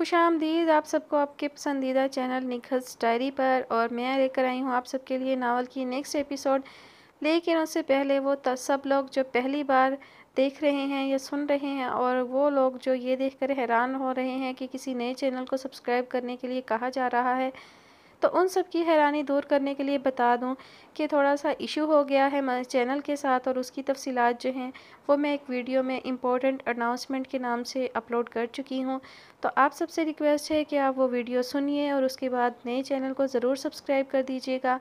खुश आमदीद आप सबको आपके पसंदीदा चैनल निखत डायरी पर और मैं लेकर आई हूँ आप सबके लिए नावल की नेक्स्ट एपिसोड लेकिन उससे पहले वो सब लोग जो पहली बार देख रहे हैं या सुन रहे हैं और वो लोग जो ये देखकर हैरान हो रहे हैं कि किसी नए चैनल को सब्सक्राइब करने के लिए कहा जा रहा है तो उन सब की हैरानी दूर करने के लिए बता दूं कि थोड़ा सा इशू हो गया है चैनल के साथ और उसकी तफसीलात जो हैं वो मैं एक वीडियो में इम्पोर्टेंट अनाउंसमेंट के नाम से अपलोड कर चुकी हूँ तो आप सबसे रिक्वेस्ट है कि आप वो वीडियो सुनिए और उसके बाद नए चैनल को ज़रूर सब्सक्राइब कर दीजिएगा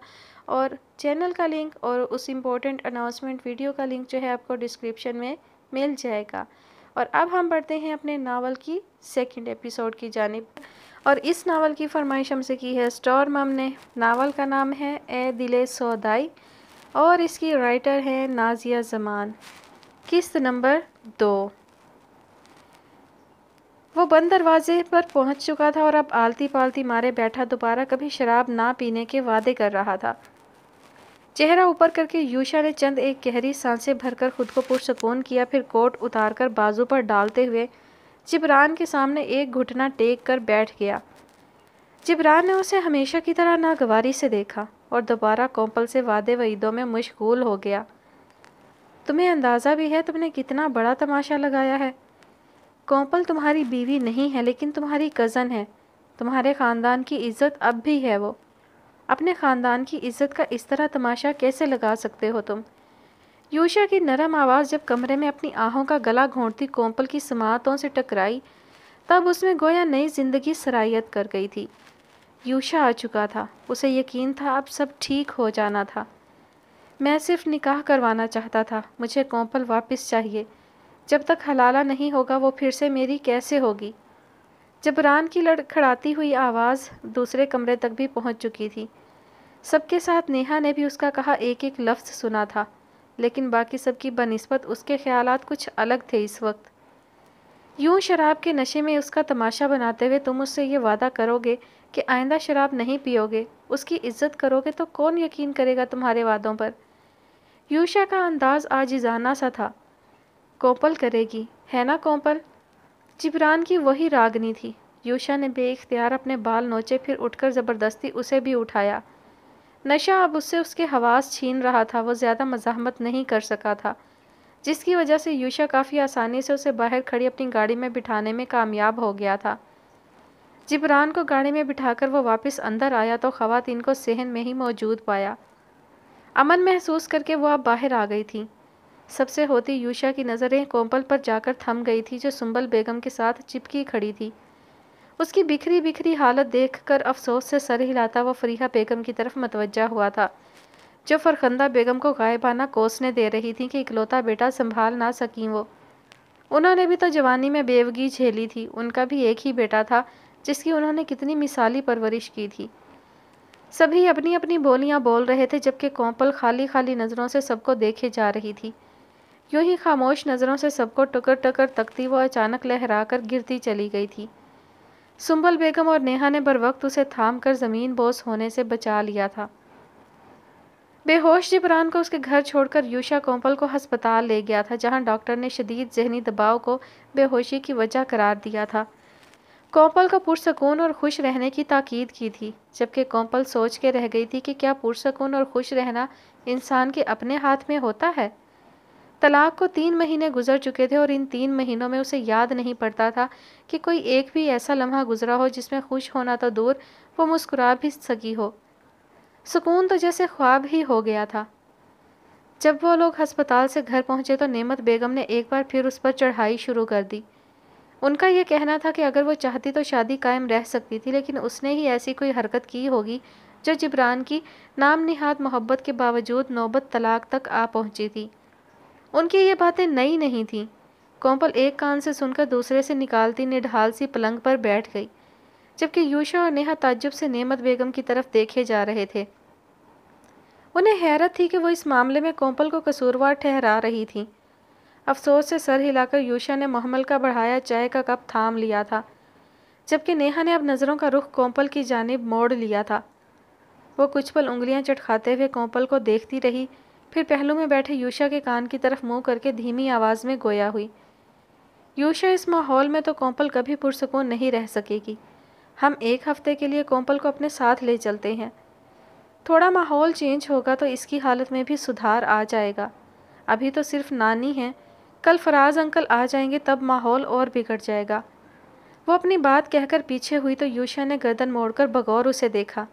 और चैनल का लिंक और उस इम्पोर्टेंट अनाउंसमेंट वीडियो का लिंक जो है आपको डिस्क्रिप्शन में मिल जाएगा और अब हम बढ़ते हैं अपने नावल की सेकंड एपिसोड की जानब और इस नावल की फरमाइश हमसे की है स्टोर मम ने नावल का नाम है ए दिले सौदाई और इसकी राइटर है नाजिया जमान किस्त नंबर दो वो बंद दरवाजे पर पहुंच चुका था और अब आलती पालती मारे बैठा दोबारा कभी शराब ना पीने के वादे कर रहा था चेहरा ऊपर करके यूशा ने चंद एक गहरी सांसें भरकर खुद को पुरसकून किया फिर कोट उतारकर बाजू पर डालते हुए जिब्रान के सामने एक घुटना टेक कर बैठ गया जिब्रान ने उसे हमेशा की तरह नागवारी से देखा और दोबारा कोंपल से वादे वईदों में मशगूल हो गया तुम्हें अंदाज़ा भी है तुमने कितना बड़ा तमाशा लगाया है कोंपल तुम्हारी बीवी नहीं है लेकिन तुम्हारी कज़न है तुम्हारे ख़ानदान की इज़्ज़त अब भी है वो अपने ख़ानदान की इज़्ज़त का इस तरह तमाशा कैसे लगा सकते हो तुम यूशा की नरम आवाज़ जब कमरे में अपनी आहों का गला घोंटती कोम्पल की समातों से टकराई तब उसमें गोया नई जिंदगी सराहियत कर गई थी यूशा आ चुका था उसे यकीन था अब सब ठीक हो जाना था मैं सिर्फ निकाह करवाना चाहता था मुझे कोंपल वापस चाहिए जब तक हलाला नहीं होगा वो फिर से मेरी कैसे होगी जब रान की लड़खड़ाती हुई आवाज़ दूसरे कमरे तक भी पहुंच चुकी थी सबके साथ नेहा ने भी उसका कहा एक एक लफ्ज़ सुना था लेकिन बाकी सबकी बनस्बत उसके ख्याल कुछ अलग थे इस वक्त यूं शराब के नशे में उसका तमाशा बनाते हुए तुम उससे ये वादा करोगे कि आइंदा शराब नहीं पियोगे उसकी इज्जत करोगे तो कौन यकीन करेगा तुम्हारे वादों पर यूशा का अंदाज आज आजिजाना सा था कोपल करेगी है ना कोपल जिबरान की वही रागनी थी यूशा ने बेख्तियार अपने बाल नोचे फिर उठकर ज़बरदस्ती उसे भी उठाया नशा अब उससे उसके हवास छीन रहा था वो ज़्यादा मजामत नहीं कर सका था जिसकी वजह से यूशा काफ़ी आसानी से उसे बाहर खड़ी अपनी गाड़ी में बिठाने में कामयाब हो गया था जिबरान को गाड़ी में बिठाकर वो वापस अंदर आया तो ख़वातीन को सहन में ही मौजूद पाया अमन महसूस करके वो अब बाहर आ गई थी सबसे होती यूशा की नज़रें कोम्पल पर जाकर थम गई थी जो सुंबल बेगम के साथ चिपकी खड़ी थी उसकी बिखरी बिखरी हालत देखकर अफसोस से सर हिलाता वह फरीहा बेगम की तरफ मतवजा हुआ था जो फरखंदा बेगम को गायबाना कोसने दे रही थी कि इकलौता बेटा संभाल ना सकी वो उन्होंने भी तो जवानी में बेवगी झेली थी उनका भी एक ही बेटा था जिसकी उन्होंने कितनी मिसाली परवरिश की थी सभी अपनी अपनी बोलियां बोल रहे थे जबकि कौपल खाली खाली नज़रों से सबको देखे जा रही थी यूं ही खामोश नज़रों से सबको टकर टकर तकती वो अचानक लहरा कर गिरती चली गई थी सुंबल बेगम और नेहा ने बर वक्त उसे थाम कर ज़मीन बोस होने से बचा लिया था बेहोश जिबरान को उसके घर छोड़कर यूशा कोम्पल को हस्पताल ले गया था जहां डॉक्टर ने शदीद जहनी दबाव को बेहोशी की वजह करार दिया था कोम्पल का पुरसकून और खुश रहने की ताकीद की थी जबकि कोम्पल सोच के रह गई थी कि क्या पुरसकून और खुश रहना इंसान के अपने हाथ में होता है तलाक को तीन महीने गुजर चुके थे और इन तीन महीनों में उसे याद नहीं पड़ता था कि कोई एक भी ऐसा लम्हा गुजरा हो जिसमें खुश होना तो दूर वो मुस्कुरा भी सकी हो सुकून तो जैसे ख्वाब ही हो गया था जब वो लोग अस्पताल से घर पहुंचे तो नेमत बेगम ने एक बार फिर उस पर चढ़ाई शुरू कर दी उनका यह कहना था कि अगर वो चाहती तो शादी कायम रह सकती थी लेकिन उसने ही ऐसी कोई हरकत की होगी जो जिब्रान की नाम निहाद मोहब्बत के बावजूद नौबत तलाक तक आ पहुंची थी उनकी ये बातें नई नहीं थीं कौंपल एक कान से सुनकर दूसरे से निकालती निढाल सी पलंग पर बैठ गई जबकि यूशा और नेहा ताज्जुब से नेमत बेगम की तरफ देखे जा रहे थे उन्हें हैरत थी कि वो इस मामले में कौंपल को कसूरवार ठहरा रही थीं अफसोस से सर हिलाकर यूशा ने महमल का बढ़ाया चाय का कप थाम लिया था जबकि नेहा ने अब नज़रों का रुख कौंपल की जानब मोड़ लिया था वो कुछ पल उंगलियां चटखाते हुए कौंपल को देखती रही फिर पहलू में बैठे यूशा के कान की तरफ मुंह करके धीमी आवाज़ में गोया हुई यूशा इस माहौल में तो कोंपल कभी पुरसकून नहीं रह सकेगी हम एक हफ्ते के लिए कोंपल को अपने साथ ले चलते हैं थोड़ा माहौल चेंज होगा तो इसकी हालत में भी सुधार आ जाएगा अभी तो सिर्फ नानी है कल फराज अंकल आ जाएंगे तब माहौल और बिगड़ जाएगा वो अपनी बात कहकर पीछे हुई तो यूशा ने गर्दन मोड़कर बगौर उसे देखा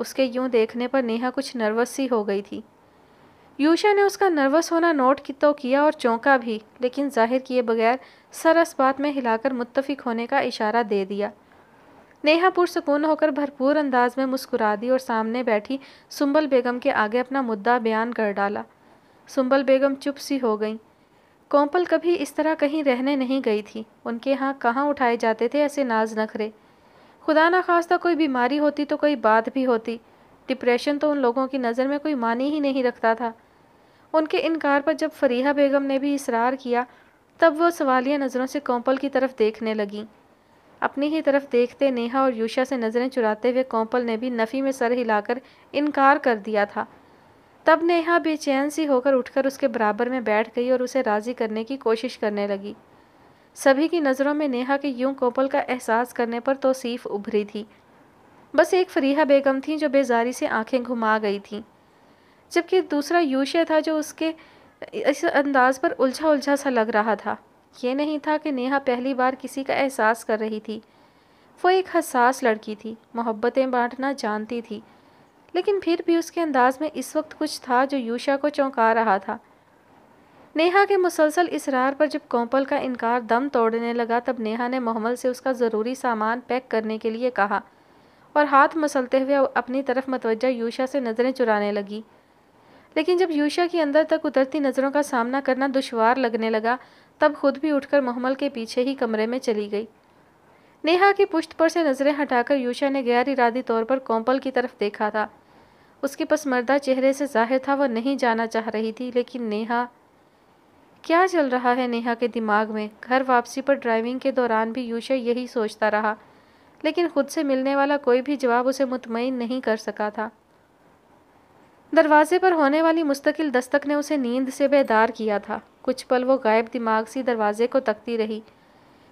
उसके यूं देखने पर नेहा कुछ नर्वस सी हो गई थी यूशा ने उसका नर्वस होना नोट की तो किया और चौंका भी लेकिन जाहिर किए बगैर सरस बात में हिलाकर मुत्तफिक होने का इशारा दे दिया नेहा पुरसकून होकर भरपूर अंदाज में मुस्कुरा दी और सामने बैठी सुंबल बेगम के आगे अपना मुद्दा बयान कर डाला सुंबल बेगम चुप सी हो गई कोंपल कभी इस तरह कहीं रहने नहीं गई थी उनके यहाँ कहाँ उठाए जाते थे ऐसे नाज नखरे खुदा ना खास्ता कोई बीमारी होती तो कोई बात भी होती डिप्रेशन तो उन लोगों की नज़र में कोई मानी ही नहीं रखता था उनके इनकार पर जब फरीहा बेगम ने भी इसरार किया तब वो सवालिया नज़रों से कौंपल की तरफ देखने लगी अपनी ही तरफ देखते नेहा और यूशा से नज़रें चुराते हुए कौंपल ने भी नफ़ी में सर हिलाकर इनकार कर दिया था तब नेहा बेचैन सी होकर उठकर उसके बराबर में बैठ गई और उसे राज़ी करने की कोशिश करने लगी सभी की नज़रों में नेहा के यूं कौपल का एहसास करने पर तोसीफ़ उभरी थी बस एक फरीहा बेगम थी जो बेजारी से आंखें घुमा गई थीं जबकि दूसरा यूशे था जो उसके इस अंदाज पर उलझा उलझा सा लग रहा था ये नहीं था कि नेहा पहली बार किसी का एहसास कर रही थी वो एक हसास लड़की थी मोहब्बतें बांटना जानती थी लेकिन फिर भी उसके अंदाज में इस वक्त कुछ था जो यूशा को चौंका रहा था नेहा के मुसलसल इसरार पर जब कौपल का इनकार दम तोड़ने लगा तब नेहा ने मोहम्मल से उसका ज़रूरी सामान पैक करने के लिए कहा और हाथ मसलते हुए अपनी तरफ मतवजा यूशा से नज़रें चुराने लगी लेकिन जब यूशा की अंदर तक उतरती नज़रों का सामना करना दुशवार लगने लगा तब खुद भी उठकर मोहम्मल के पीछे ही कमरे में चली गई नेहा की पुश्त पर से नज़रें हटाकर यूशा ने गैर इरादी तौर पर कोंपल की तरफ देखा था उसके पसमर्दा चेहरे से जाहिर था वह नहीं जाना चाह रही थी लेकिन नेहा क्या चल रहा है नेहा के दिमाग में घर वापसी पर ड्राइविंग के दौरान भी यूशा यही सोचता रहा लेकिन खुद से मिलने वाला कोई भी जवाब उसे मुतमिन नहीं कर सका था दरवाजे पर होने वाली मुस्तकिल दस्तक ने उसे नींद से बेदार किया था कुछ पल वो गायब दिमाग सी दरवाजे को तकती रही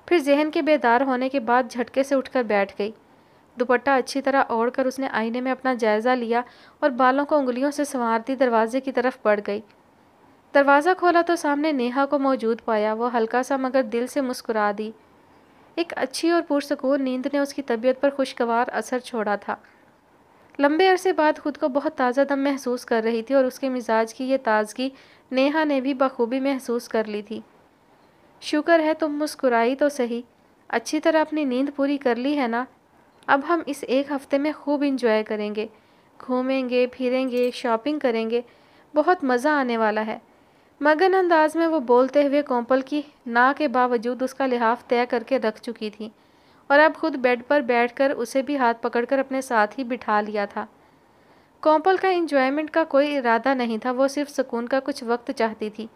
फिर जहन के बेदार होने के बाद झटके से उठकर बैठ गई दुपट्टा अच्छी तरह ओढ़कर उसने आईने में अपना जायज़ा लिया और बालों को उंगलियों से संवारती दरवाजे की तरफ बढ़ गई दरवाज़ा खोला तो सामने नेहा को मौजूद पाया वो हल्का सा मगर दिल से मुस्कुरा दी एक अच्छी और पुरसकून नींद ने उसकी तबीयत पर खुशगवार असर छोड़ा था लंबे अरसे बाद खुद को बहुत ताज़ा दम महसूस कर रही थी और उसके मिजाज की ये ताज़गी नेहा ने भी बखूबी महसूस कर ली थी शुक्र है तुम मुस्कुराई तो सही अच्छी तरह अपनी नींद पूरी कर ली है ना अब हम इस एक हफ्ते में खूब इंजॉय करेंगे घूमेंगे फिरेंगे शॉपिंग करेंगे बहुत मज़ा आने वाला है मगन अंदाज में वो बोलते हुए कोंपल की ना के बावजूद उसका लिहाफ तय करके रख चुकी थी और अब खुद बेड पर बैठकर उसे भी हाथ पकड़कर अपने साथ ही बिठा लिया था कॉम्पल का इंजॉयमेंट का कोई इरादा नहीं था वो सिर्फ सुकून का कुछ वक्त चाहती थी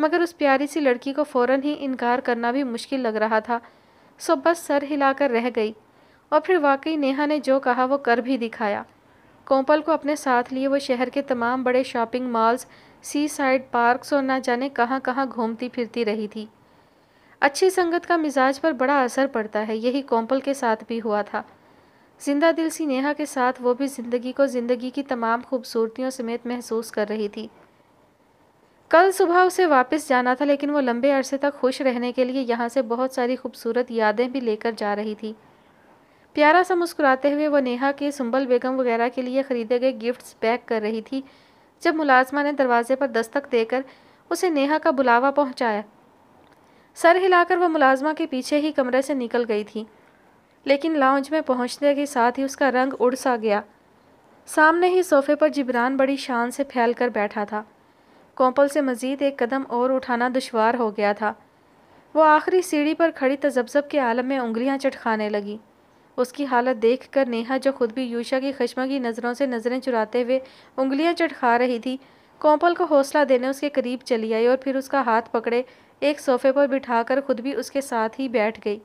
मगर उस प्यारी सी लड़की को फ़ौरन ही इनकार करना भी मुश्किल लग रहा था सो बस सर हिलाकर रह गई और फिर वाकई नेहा ने जो कहा वो कर भी दिखाया कोंपल को अपने साथ लिए वो शहर के तमाम बड़े shopping malls seaside parks और ना जाने कहाँ कहाँ घूमती फिरती रही थी अच्छी संगत का मिजाज पर बड़ा असर पड़ता है यही कोम्पल के साथ भी हुआ था जिंदा दिल सी नेहा के साथ वो भी ज़िंदगी को ज़िंदगी की तमाम खूबसूरतियों समेत महसूस कर रही थी कल सुबह उसे वापस जाना था लेकिन वो लंबे अरसे तक खुश रहने के लिए यहाँ से बहुत सारी खूबसूरत यादें भी लेकर जा रही थी प्यारा सा मुस्कुराते हुए वो नेहा के सुंबल बेगम वगैरह के लिए ख़रीदे गए गिफ्ट्स पैक कर रही थी जब मुलाजमा ने दरवाजे पर दस्तक देकर उसे नेहा का बुलावा पहुँचाया सर हिलाकर वह मुलाजमा के पीछे ही कमरे से निकल गई थी लेकिन लाउंज में पहुंचने के साथ ही उसका रंग उड़ सा गया सामने ही सोफे पर जिब्रान बड़ी शान से फैल कर बैठा था कौपल से मज़ीद एक कदम और उठाना दुशवार हो गया था वो आखिरी सीढ़ी पर खड़ी तजब्जब के आलम में उंगलियां चटखाने लगी उसकी हालत देख कर नेहा जो खुद भी यूशा की खशमा की नज़रों से नज़रें चुराते हुए उंगलियां चटखा रही थी कौपल को हौसला देने उसके करीब चली आई और फिर उसका हाथ पकड़े एक सोफ़े पर बिठाकर खुद भी उसके साथ ही बैठ गई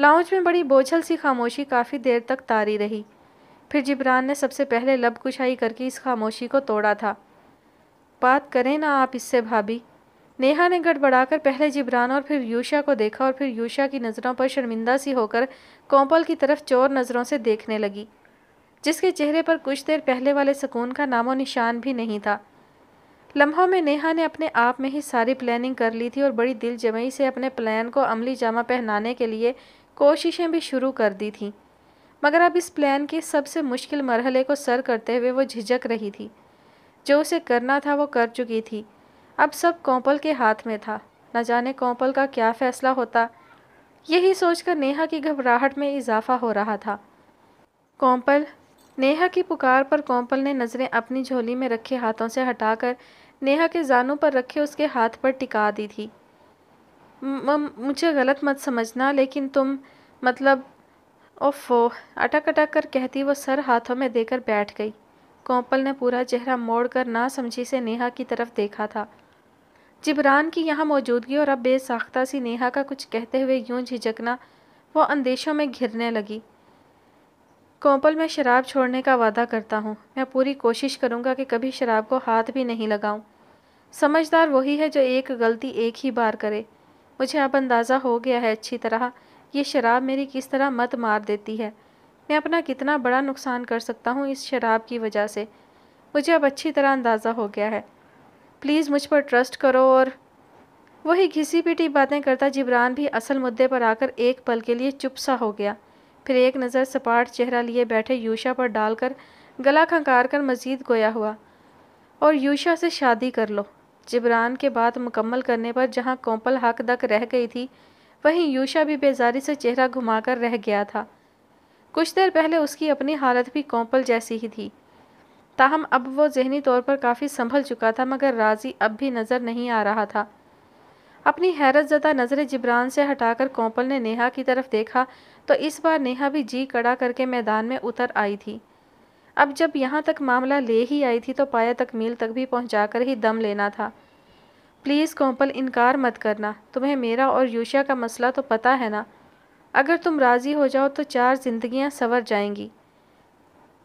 लाउंज में बड़ी बोझल सी खामोशी काफ़ी देर तक तारी रही फिर जिब्रान ने सबसे पहले लब कुशाई करके इस खामोशी को तोड़ा था बात करें ना आप इससे भाभी नेहा ने गड़बड़ाकर पहले जिब्रान और फिर यूशा को देखा और फिर यूशा की नज़रों पर शर्मिंदा सी होकर कौपल की तरफ चोर नज़रों से देखने लगी जिसके चेहरे पर कुछ देर पहले वाले सुकून का नामो निशान भी नहीं था लम्हों में नेहा ने अपने आप में ही सारी प्लानिंग कर ली थी और बड़ी दिलजमई से अपने प्लान को अमली जामा पहनाने के लिए कोशिशें भी शुरू कर दी थीं मगर अब इस प्लान के सबसे मुश्किल मरहले को सर करते हुए वो झिझक रही थी जो उसे करना था वो कर चुकी थी अब सब कौपल के हाथ में था न जाने कौपल का क्या फ़ैसला होता यही सोचकर नेहा की घबराहट में इजाफा हो रहा था कौपल नेहा की पुकार पर कौपल ने नज़रें अपनी झोली में रखे हाथों से हटाकर नेहा के जानों पर रखे उसके हाथ पर टिका दी थी मुझे गलत मत समझना लेकिन तुम मतलब ओफो अटक अटक कर कहती वो सर हाथों में देकर बैठ गई कौपल ने पूरा चेहरा मोड़कर ना समझी से नेहा की तरफ देखा था जिबरान की यहाँ मौजूदगी और अब बेसाख्ता सी नेहा का कुछ कहते हुए यूं झिझकना वो अंदेशों में घिरने लगी कोंपल मैं शराब छोड़ने का वादा करता हूँ मैं पूरी कोशिश करूँगा कि कभी शराब को हाथ भी नहीं लगाऊँ समझदार वही है जो एक गलती एक ही बार करे मुझे अब अंदाज़ा हो गया है अच्छी तरह ये शराब मेरी किस तरह मत मार देती है मैं अपना कितना बड़ा नुकसान कर सकता हूँ इस शराब की वजह से मुझे अब अच्छी तरह अंदाज़ा हो गया है प्लीज़ मुझ पर ट्रस्ट करो और वही घिसी पीटी बातें करता जिब्रान भी असल मुद्दे पर आकर एक पल के लिए चुप सा हो गया फिर एक नज़र सपाट चेहरा लिए बैठे यूशा पर डालकर गला खंकार कर मज़ीद गोया हुआ और यूशा से शादी कर लो जिब्रान के बाद मुकम्मल करने पर जहाँ कौपल हक दक रह गई थी वहीं यूशा भी बेजारी से चेहरा घुमाकर रह गया था कुछ देर पहले उसकी अपनी हालत भी कौपल जैसी ही थी ताहम अब वो जहनी तौर पर काफ़ी संभल चुका था मगर राजी अब भी नज़र नहीं आ रहा था अपनी हैरत ज़दा नज़र जिब्रान से हटाकर कौपल ने नेहा की तरफ देखा तो इस बार नेहा भी जी कड़ा करके मैदान में उतर आई थी अब जब यहाँ तक मामला ले ही आई थी तो पाया तकमील तक भी पहुँचा ही दम लेना था प्लीज़ कौपल इनकार मत करना तुम्हें मेरा और यूशिया का मसला तो पता है ना अगर तुम राज़ी हो जाओ तो चार जिंदगियां सवर जाएंगी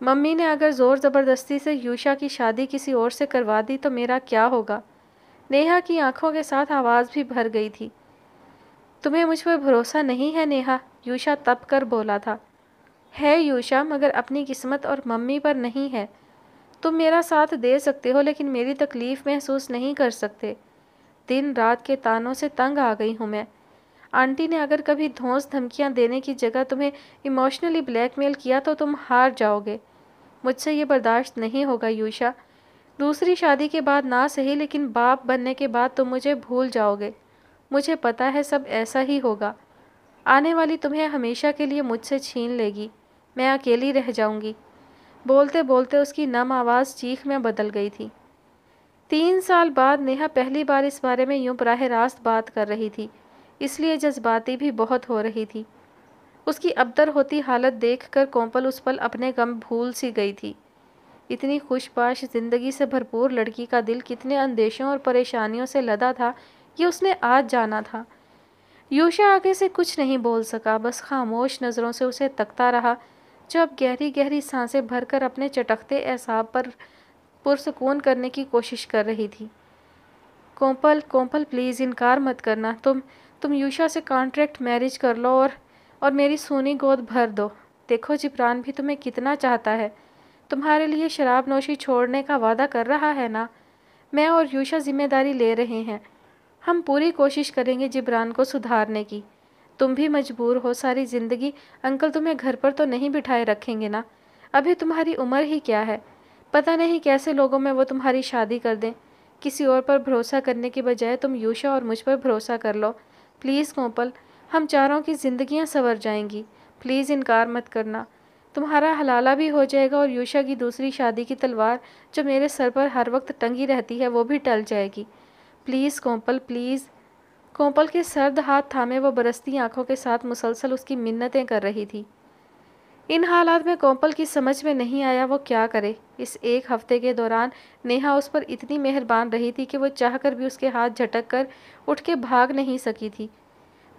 मम्मी ने अगर ज़ोर ज़बरदस्ती से यूशा की शादी किसी और से करवा दी तो मेरा क्या होगा नेहा की आंखों के साथ आवाज़ भी भर गई थी तुम्हें मुझ पर भरोसा नहीं है नेहा यूशा तप कर बोला था है यूशा मगर अपनी किस्मत और मम्मी पर नहीं है तुम मेरा साथ दे सकते हो लेकिन मेरी तकलीफ़ महसूस नहीं कर सकते दिन रात के तानों से तंग आ गई हूँ मैं आंटी ने अगर कभी धोस धमकियाँ देने की जगह तुम्हें इमोशनली ब्लैकमेल किया तो तुम हार जाओगे मुझसे ये बर्दाश्त नहीं होगा यूशा दूसरी शादी के बाद ना सही लेकिन बाप बनने के बाद तुम मुझे भूल जाओगे मुझे पता है सब ऐसा ही होगा आने वाली तुम्हें हमेशा के लिए मुझसे छीन लेगी मैं अकेली रह जाऊंगी बोलते बोलते उसकी नम आवाज़ चीख में बदल गई थी तीन साल बाद नेहा पहली बार इस बारे में यूं बराह रास्त बात कर रही थी इसलिए जज्बाती भी बहुत हो रही थी उसकी अबदर होती हालत देखकर कोंपल उस पल अपने गम भूल सी गई थी इतनी खुशपाश ज़िंदगी से भरपूर लड़की का दिल कितने अंदेशों और परेशानियों से लदा था कि उसने आज जाना था यूशा आगे से कुछ नहीं बोल सका बस खामोश नज़रों से उसे तकता रहा जो अब गहरी गहरी सांसें भरकर अपने चटकते एसाब पर पुरसकून करने की कोशिश कर रही थी कोम्पल कोम्पल प्लीज़ इनकार मत करना तुम तुम यूशा से कॉन्ट्रैक्ट मैरिज कर लो और और मेरी सोनी गोद भर दो देखो जिब्रान भी तुम्हें कितना चाहता है तुम्हारे लिए शराब नोशी छोड़ने का वादा कर रहा है ना मैं और यूशा जिम्मेदारी ले रहे हैं हम पूरी कोशिश करेंगे जिब्रान को सुधारने की तुम भी मजबूर हो सारी ज़िंदगी अंकल तुम्हें घर पर तो नहीं बिठाए रखेंगे ना अभी तुम्हारी उम्र ही क्या है पता नहीं कैसे लोगों में वो तुम्हारी शादी कर दें किसी और पर भरोसा करने के बजाय तुम यूशा और मुझ पर भरोसा कर लो प्लीज़ कोपल हम चारों की जिंदगियां संवर जाएंगी प्लीज़ इनकार मत करना तुम्हारा हलाला भी हो जाएगा और यूशा की दूसरी शादी की तलवार जो मेरे सर पर हर वक्त टंगी रहती है वो भी टल जाएगी प्लीज़ कोम्पल प्लीज़ कोम्पल के सर्द हाथ थामे वो बरसती आंखों के साथ मुसलसल उसकी मिन्नतें कर रही थी इन हालात में कोम्पल की समझ में नहीं आया वो क्या करे इस एक हफ्ते के दौरान नेहा उस पर इतनी मेहरबान रही थी कि वो चाहकर भी उसके हाथ झटक कर उठ के भाग नहीं सकी थी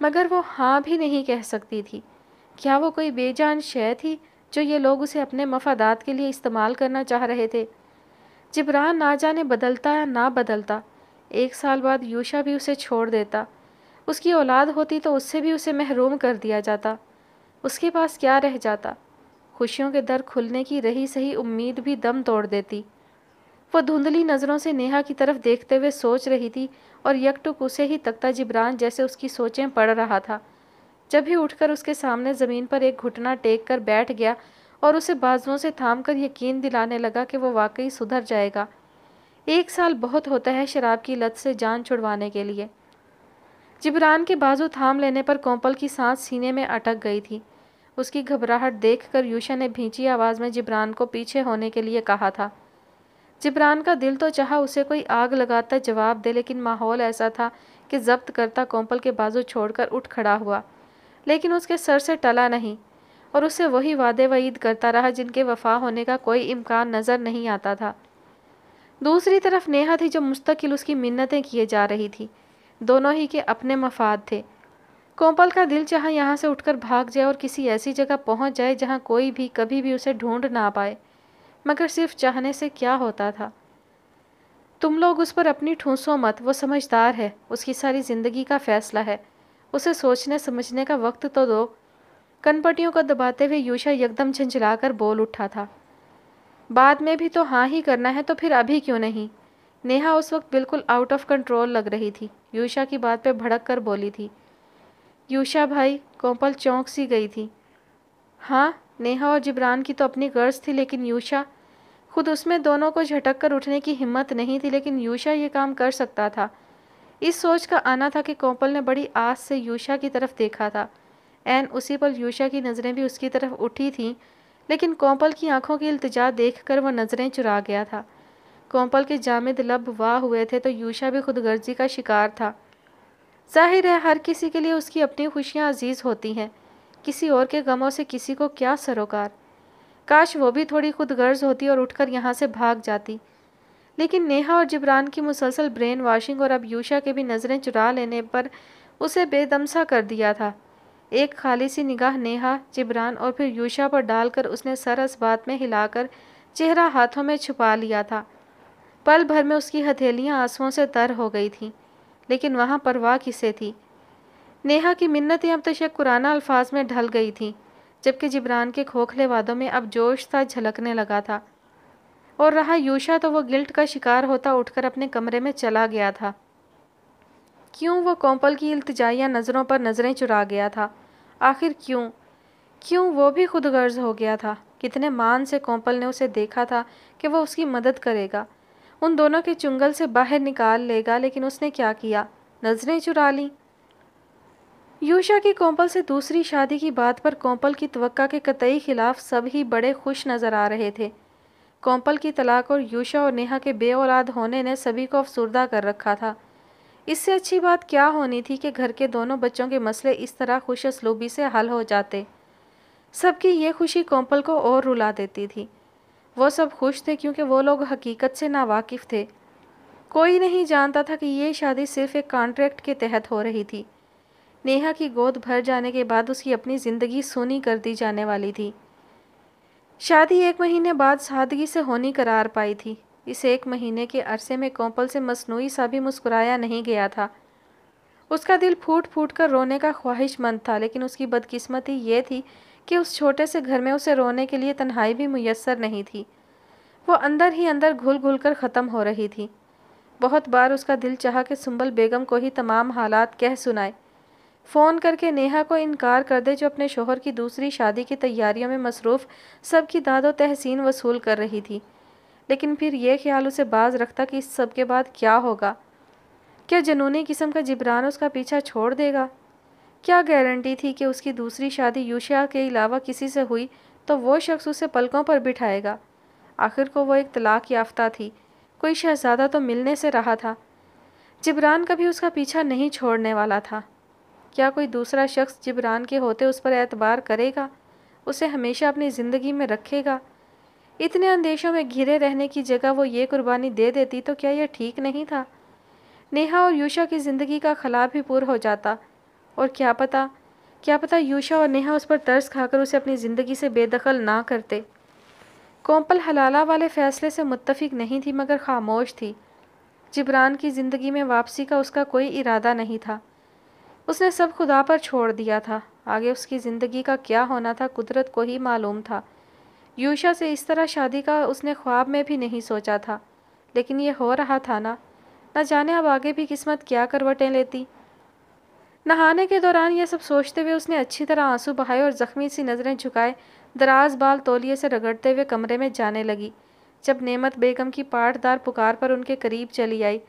मगर वो हाँ भी नहीं कह सकती थी क्या वो कोई बेजान शय थी जो ये लोग उसे अपने मफादात के लिए इस्तेमाल करना चाह रहे थे जिब्रान ना जाने बदलता या ना बदलता एक साल बाद यूशा भी उसे छोड़ देता उसकी औलाद होती तो उससे भी उसे महरूम कर दिया जाता उसके पास क्या रह जाता खुशियों के दर खुलने की रही सही उम्मीद भी दम तोड़ देती वह धुंधली नज़रों से नेहा की तरफ देखते हुए सोच रही थी और यकटुक उसे ही तख्ता जिब्रान जैसे उसकी सोचें पड़ रहा था जब भी उठकर उसके सामने ज़मीन पर एक घुटना टेक कर बैठ गया और उसे बाजुओं से थाम कर यकीन दिलाने लगा कि वो वाकई सुधर जाएगा एक साल बहुत होता है शराब की लत से जान छुड़वाने के लिए जिब्रान के बाजू थाम लेने पर कोंपल की सांस सीने में अटक गई थी उसकी घबराहट देखकर यूशा ने भींची आवाज़ में जिब्रान को पीछे होने के लिए कहा था जिब्रान का दिल तो चाहा उसे कोई आग लगाता जवाब दे लेकिन माहौल ऐसा था कि जब्त करता कोंपल के बाजू छोड़कर उठ खड़ा हुआ लेकिन उसके सर से टला नहीं और उसे वही वादे वईद करता रहा जिनके वफा होने का कोई इम्कान नज़र नहीं आता था दूसरी तरफ नेहा थी जो मुस्तकिल उसकी मिन्नतें किए जा रही थी दोनों ही के अपने मफाद थे कोपल का दिल चाह यहाँ से उठकर भाग जाए और किसी ऐसी जगह पहुँच जाए जहाँ कोई भी कभी भी उसे ढूंढ ना पाए मगर सिर्फ चाहने से क्या होता था तुम लोग उस पर अपनी ठूंसो मत वो समझदार है उसकी सारी ज़िंदगी का फैसला है उसे सोचने समझने का वक्त तो दो कनपटियों को दबाते हुए यूशा यकदम झंझला कर बोल उठा था बाद में भी तो हाँ ही करना है तो फिर अभी क्यों नहीं नेहा उस वक्त बिल्कुल आउट ऑफ कंट्रोल लग रही थी यूशा की बात पे भड़क कर बोली थी यूशा भाई कोंपल चौंक सी गई थी हाँ नेहा और जिब्रान की तो अपनी गर्ज थी लेकिन यूशा खुद उसमें दोनों को झटक कर उठने की हिम्मत नहीं थी लेकिन यूशा ये काम कर सकता था इस सोच का आना था कि कोंपल ने बड़ी आस से यूशा की तरफ देखा था एन उसी पर यूशा की नज़रें भी उसकी तरफ उठी थीं लेकिन कोंपल की आंखों की अल्तजा देख कर वह नज़रें चुरा गया था कोम्पल के जामिद लब वाह हुए थे तो यूशा भी खुदगर्जी का शिकार था जाहिर है हर किसी के लिए उसकी अपनी खुशियाँ अजीज़ होती हैं किसी और के गमों से किसी को क्या सरोकार काश वो भी थोड़ी खुद गर्ज होती और उठकर यहाँ से भाग जाती लेकिन नेहा और जिब्रान की मुसलसल ब्रेन वाशिंग और अब यूशा के भी नज़रें चुरा लेने पर उसे बेदमसा कर दिया था एक खाली सी निगाह नेहा जिब्रान और फिर यूशा पर डालकर उसने सरस बात में हिलाकर चेहरा हाथों में छुपा लिया था पल भर में उसकी हथेलियां आंसुओं से तर हो गई थीं लेकिन वहाँ परवाह किसे थी नेहा की मिन्नतें अब तो शेख कुराना अल्फाज में ढल गई थीं जबकि जिब्रान के खोखले वादों में अब जोश सा झलकने लगा था और रहा यूशा तो वो गिल्ट का शिकार होता उठकर अपने कमरे में चला गया था क्यों वो कौपल की इल्तजाइया नज़रों पर नज़रें चुरा गया था आखिर क्यों क्यों वो भी खुद गर्ज हो गया था कितने मान से कोंपल ने उसे देखा था कि वो उसकी मदद करेगा उन दोनों के चुंगल से बाहर निकाल लेगा लेकिन उसने क्या किया नजरें चुरा ली यूशा की कोंपल से दूसरी शादी की बात पर कोंपल की तवक्का के कतई खिलाफ सभी बड़े खुश नज़र आ रहे थे कोंपल की तलाक और यूशा और नेहा के बे होने ने सभी को अफसरदा कर रखा था इससे अच्छी बात क्या होनी थी कि घर के दोनों बच्चों के मसले इस तरह खुश असलूबी से हल हो जाते सबकी ये खुशी कोम्पल को और रुला देती थी वो सब खुश थे क्योंकि वो लोग हकीकत से नावाकिफ थे कोई नहीं जानता था कि ये शादी सिर्फ एक कॉन्ट्रैक्ट के तहत हो रही थी नेहा की गोद भर जाने के बाद उसकी अपनी ज़िंदगी सोनी कर दी जाने वाली थी शादी एक महीने बाद सादगी से होनी करार पाई थी इस एक महीने के अरसे में कोंपल से मसनू सा भी मुस्कुराया नहीं गया था उसका दिल फूट फूट कर रोने का ख्वाहिशमंद था लेकिन उसकी बदकिस्मती ये थी कि उस छोटे से घर में उसे रोने के लिए तन्हाई भी मैसर नहीं थी वो अंदर ही अंदर घुल घुल कर ख़त्म हो रही थी बहुत बार उसका दिल चाह कि सुंबल बेगम को ही तमाम हालात कह सुनाए फ़ोन करके नेहा को इनकार कर दे जो अपने शोहर की दूसरी शादी की तैयारियों में मसरूफ़ सबकी दादो तहसीन वसूल कर रही थी लेकिन फिर यह ख्याल उसे बाज रखता कि इस सब के बाद क्या होगा क्या जनूनी किस्म का जिब्रान उसका पीछा छोड़ देगा क्या गारंटी थी कि उसकी दूसरी शादी यूशिया के अलावा किसी से हुई तो वो शख्स उसे पलकों पर बिठाएगा आखिर को वो एक तलाक याफ्ता थी कोई शहजादा तो मिलने से रहा था जिब्रान कभी उसका पीछा नहीं छोड़ने वाला था क्या कोई दूसरा शख्स जिब्रान के होते उस पर एतबार करेगा उसे हमेशा अपनी ज़िंदगी में रखेगा इतने अंदेशों में घिरे रहने की जगह वो ये कुर्बानी दे देती तो क्या यह ठीक नहीं था नेहा और यूशा की ज़िंदगी का खला भी पूर हो जाता और क्या पता क्या पता यूशा और नेहा उस पर तर्स खाकर उसे अपनी ज़िंदगी से बेदखल ना करते कोम्पल हलाला वाले फ़ैसले से मुतफिक नहीं थी मगर खामोश थी जिब्रान की ज़िंदगी में वापसी का उसका कोई इरादा नहीं था उसने सब खुदा पर छोड़ दिया था आगे उसकी ज़िंदगी का क्या होना था कुदरत को ही मालूम था यूशा से इस तरह शादी का उसने ख्वाब में भी नहीं सोचा था लेकिन ये हो रहा था ना न जाने अब आगे भी किस्मत क्या करवटें लेती नहाने के दौरान यह सब सोचते हुए उसने अच्छी तरह आंसू बहाए और ज़ख्मी सी नज़रें झुकाए दराज बाल तोलिए से रगड़ते हुए कमरे में जाने लगी जब नेमत बेगम की पाटदार पुकार पर उनके करीब चली आई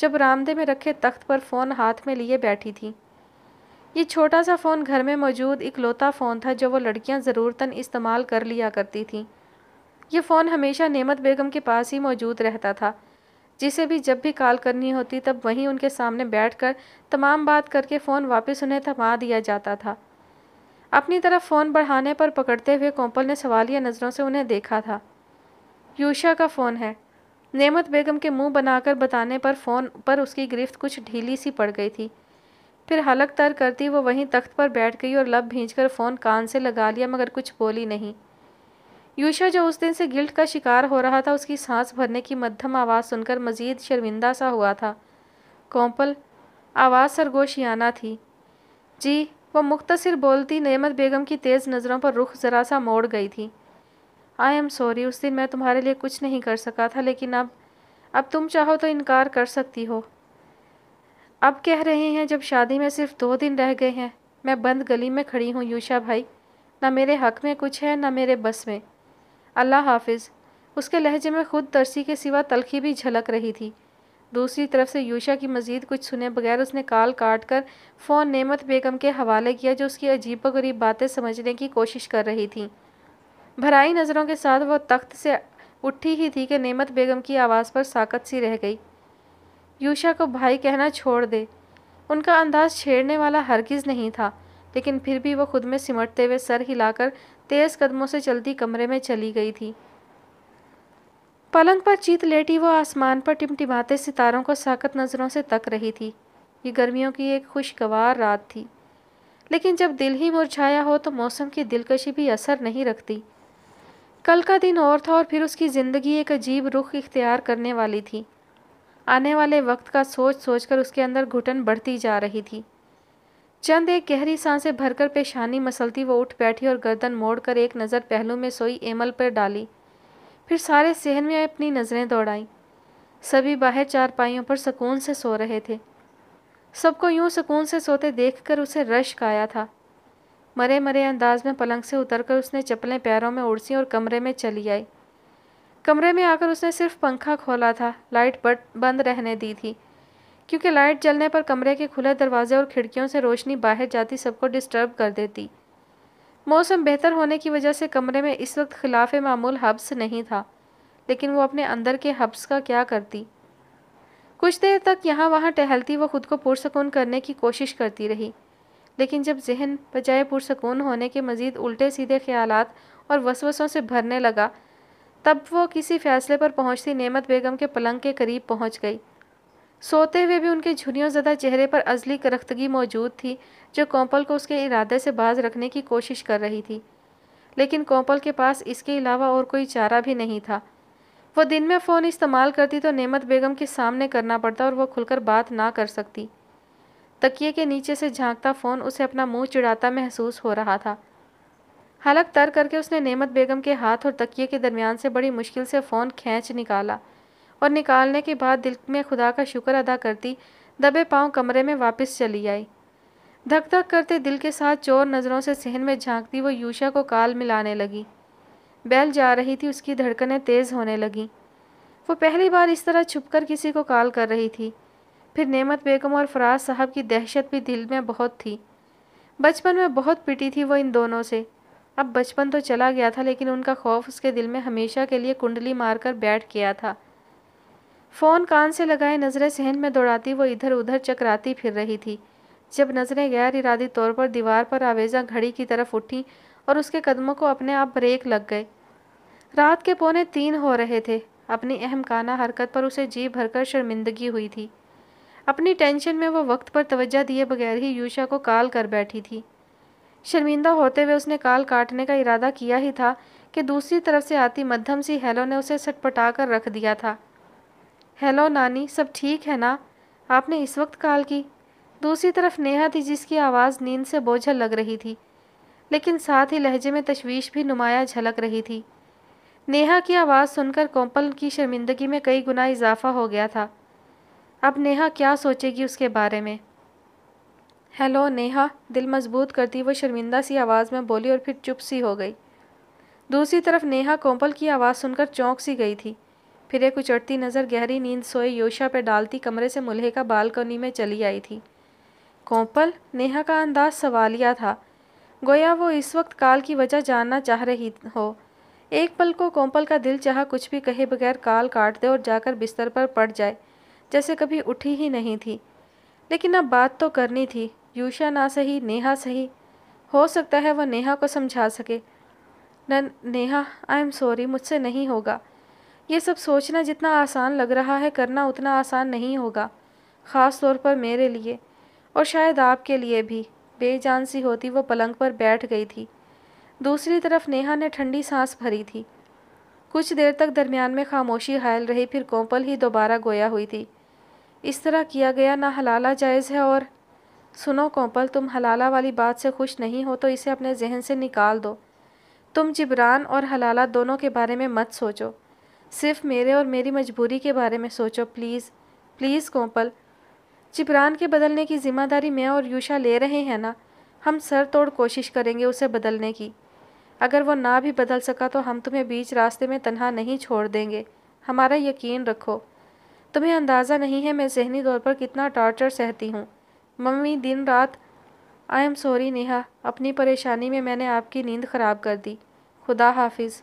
जब रामदे में रखे तख्त पर फ़ोन हाथ में लिए बैठी थी ये छोटा सा फ़ोन घर में मौजूद इकलौता फ़ोन था जो वो लड़कियां ज़रूरतन इस्तेमाल कर लिया करती थीं यह फ़ोन हमेशा नेमत बेगम के पास ही मौजूद रहता था जिसे भी जब भी कॉल करनी होती तब वहीं उनके सामने बैठकर तमाम बात करके फ़ोन वापस उन्हें थमा दिया जाता था अपनी तरफ फ़ोन बढ़ाने पर पकड़ते हुए कोंपल ने सवालिया नज़रों से उन्हें देखा था यूशा का फ़ोन है नेमत बेगम के मुंह बनाकर बताने पर फ़ोन पर उसकी गिरफ्त कुछ ढीली सी पड़ गई थी फिर हलक तर करती वो वहीं तख्त पर बैठ गई और लब कर फ़ोन कान से लगा लिया मगर कुछ बोली नहीं यूशा जो उस दिन से गिल्ट का शिकार हो रहा था उसकी सांस भरने की मध्यम आवाज़ सुनकर मजीद शर्मिंदा सा हुआ था कौपल आवाज़ सरगोशियाना थी जी वह मुख्तसर बोलती नेमत बेगम की तेज़ नज़रों पर रुख ज़रा सा मोड़ गई थी आई एम सॉरी उस दिन मैं तुम्हारे लिए कुछ नहीं कर सका था लेकिन अब अब तुम चाहो तो इनकार कर सकती हो अब कह रहे हैं जब शादी में सिर्फ दो दिन रह गए हैं मैं बंद गली में खड़ी हूँ यूशा भाई ना मेरे हक में कुछ है ना मेरे बस में अल्लाह हाफिज उसके लहजे में खुद तरसी के सिवा तलखी भी झलक रही थी दूसरी तरफ से यूशा की मजीद कुछ सुने बगैर उसने काल काट कर फ़ोन नेमत बेगम के हवाले किया जो उसकी अजीब गरीब बातें समझने की कोशिश कर रही थी भराई नज़रों के साथ वो तख्त से उठी ही थी कि नेमत बेगम की आवाज़ पर साकत सी रह गई यूशा को भाई कहना छोड़ दे उनका अंदाज छेड़ने वाला हरगिज नहीं था लेकिन फिर भी वो खुद में सिमटते हुए सर हिलाकर तेज कदमों से चलती कमरे में चली गई थी पलंग पर चीत लेटी वो आसमान पर टिमटिमाते सितारों को साकत नज़रों से तक रही थी ये गर्मियों की एक खुशगवार रात थी लेकिन जब दिल ही मुरझाया हो तो मौसम की दिलकशी भी असर नहीं रखती कल का दिन और था और फिर उसकी ज़िंदगी एक अजीब रुख इख्तियार करने वाली थी आने वाले वक्त का सोच सोचकर उसके अंदर घुटन बढ़ती जा रही थी चंद एक गहरी सांसें भरकर पेशानी मसलती वो उठ बैठी और गर्दन मोड़कर एक नज़र पहलू में सोई एमल पर डाली फिर सारे सहन में अपनी नज़रें दौड़ाई सभी बाहर चारपाइयों पर सुकून से सो रहे थे सबको यूं सुकून से सोते देखकर उसे रश्क आया था मरे मरे अंदाज में पलंग से उतरकर उसने चप्पलें पैरों में उड़सी और कमरे में चली आई कमरे में आकर उसने सिर्फ पंखा खोला था लाइट बट बंद रहने दी थी क्योंकि लाइट जलने पर कमरे के खुले दरवाजे और खिड़कियों से रोशनी बाहर जाती सबको डिस्टर्ब कर देती मौसम बेहतर होने की वजह से कमरे में इस वक्त खिलाफ मामूल हब्स नहीं था लेकिन वो अपने अंदर के हब्स का क्या करती कुछ देर तक यहाँ वहाँ टहलती वो खुद को पुरसकून करने की कोशिश करती रही लेकिन जब जहन बजाय पुरसकून होने के मज़ीद उल्टे सीधे ख्यालात और वसवसों से भरने लगा तब वो किसी फैसले पर पहुंचती नेमत बेगम के पलंग के करीब पहुंच गई सोते हुए भी उनके झुरियों ज़दा चेहरे पर अजली करख्तगी मौजूद थी जो कौपल को उसके इरादे से बाज रखने की कोशिश कर रही थी लेकिन कौपल के पास इसके अलावा और कोई चारा भी नहीं था वो दिन में फ़ोन इस्तेमाल करती तो नेमत बेगम के सामने करना पड़ता और वह खुलकर बात ना कर सकती तकिए के नीचे से झांकता फ़ोन उसे अपना मुंह चिड़ाता महसूस हो रहा था हलक तर करके उसने नेमत बेगम के हाथ और तकिए के दरमियान से बड़ी मुश्किल से फ़ोन खींच निकाला और निकालने के बाद दिल में खुदा का शुक्र अदा करती दबे पांव कमरे में वापस चली आई धक धक करते दिल के साथ चोर नज़रों से सहन में झांकती वो यूशा को काल मिलाने लगी बैल जा रही थी उसकी धड़कनें तेज़ होने लगीं वो पहली बार इस तरह कर किसी को कॉल कर रही थी फिर नेमत बेगम और फराज साहब की दहशत भी दिल में बहुत थी बचपन में बहुत पिटी थी वो इन दोनों से अब बचपन तो चला गया था लेकिन उनका खौफ उसके दिल में हमेशा के लिए कुंडली मारकर बैठ गया था फ़ोन कान से लगाए नज़रें सहन में दौड़ाती वो इधर उधर चकराती फिर रही थी जब नज़रें गैर इरादी तौर पर दीवार पर आवेजा घड़ी की तरफ उठी और उसके कदमों को अपने आप ब्रेक लग गए रात के पौने तीन हो रहे थे अपनी अहमकाना हरकत पर उसे जी भरकर शर्मिंदगी हुई थी अपनी टेंशन में वो वक्त पर तवज्जा दिए बगैर ही यूशा को कॉल कर बैठी थी शर्मिंदा होते हुए उसने काल काटने का इरादा किया ही था कि दूसरी तरफ से आती मध्यम सी हेलो ने उसे सटपटा कर रख दिया था हेलो नानी सब ठीक है ना आपने इस वक्त काल की दूसरी तरफ नेहा थी जिसकी आवाज़ नींद से बोझल लग रही थी लेकिन साथ ही लहजे में तशवीश भी नुमाया झलक रही थी नेहा की आवाज़ सुनकर कोम्पल की शर्मिंदगी में कई गुना इजाफा हो गया था अब नेहा क्या सोचेगी उसके बारे में हेलो नेहा दिल मजबूत करती वो शर्मिंदा सी आवाज़ में बोली और फिर चुप सी हो गई दूसरी तरफ नेहा कोंपल की आवाज़ सुनकर चौंक सी गई थी फिर एक उचटती नज़र गहरी नींद सोए योशा पर डालती कमरे से मुल्हे का बालकनी में चली आई थी कोम्पल नेहा का अंदाज सवालिया था गोया वो इस वक्त काल की वजह जानना चाह रही हो एक पल को कोंपल का दिल चाह कुछ भी कहे बगैर काल काट दे और जाकर बिस्तर पर पड़ जाए जैसे कभी उठी ही नहीं थी लेकिन अब बात तो करनी थी यूशा ना सही नेहा सही हो सकता है वह नेहा को समझा सके न नेहा आई एम सॉरी मुझसे नहीं होगा ये सब सोचना जितना आसान लग रहा है करना उतना आसान नहीं होगा ख़ास तौर पर मेरे लिए और शायद आपके लिए भी बेजान सी होती वो पलंग पर बैठ गई थी दूसरी तरफ नेहा ने ठंडी सांस भरी थी कुछ देर तक दरमियान में खामोशी हायल रही फिर कोंपल ही दोबारा गोया हुई थी इस तरह किया गया ना हलाला जायज़ है और सुनो कोंपल तुम हलाला वाली बात से खुश नहीं हो तो इसे अपने जहन से निकाल दो तुम जिब्रान और हलाला दोनों के बारे में मत सोचो सिर्फ मेरे और मेरी मजबूरी के बारे में सोचो प्लीज़ प्लीज़ कोंपल जिब्रान के बदलने की ज़िम्मेदारी मैं और यूशा ले रहे हैं ना हम सर तोड़ कोशिश करेंगे उसे बदलने की अगर वो ना भी बदल सका तो हम तुम्हें बीच रास्ते में तनहा नहीं छोड़ देंगे हमारा यकीन रखो तुम्हें अंदाज़ा नहीं है मैं जहनी तौर पर कितना टॉर्चर सहती हूँ मम्मी दिन रात आई एम सॉरी नेहा अपनी परेशानी में मैंने आपकी नींद ख़राब कर दी खुदा हाफिज़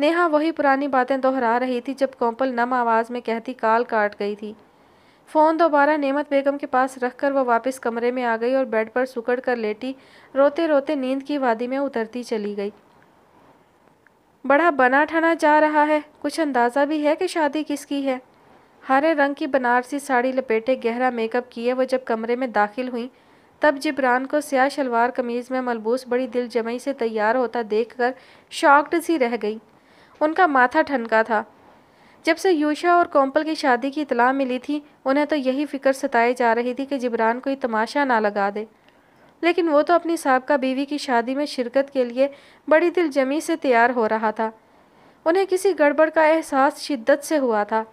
नेहा वही पुरानी बातें दोहरा रही थी जब कौपल नम आवाज़ में कहती काल काट गई थी फ़ोन दोबारा नेमत बेगम के पास रखकर वह वापस कमरे में आ गई और बेड पर सुकड़ कर लेटी रोते रोते नींद की वादी में उतरती चली गई बड़ा बना ठना जा रहा है कुछ अंदाज़ा भी है कि शादी किसकी है हरे रंग की बनारसी साड़ी लपेटे गहरा मेकअप किए वह जब कमरे में दाखिल हुई तब जिब्रान को स्या शलवार कमीज में मलबूस बड़ी जमई से तैयार होता देखकर शॉक्ड सी रह गई उनका माथा ठनका था जब से यूशा और कोम्पल की शादी की इतला मिली थी उन्हें तो यही फिक्र सताई जा रही थी कि जिब्रान कोई तमाशा ना लगा दे लेकिन वो तो अपनी सबका बीवी की शादी में शिरकत के लिए बड़ी दिलजमी से तैयार हो रहा था उन्हें किसी गड़बड़ का एहसास शिद्दत से हुआ था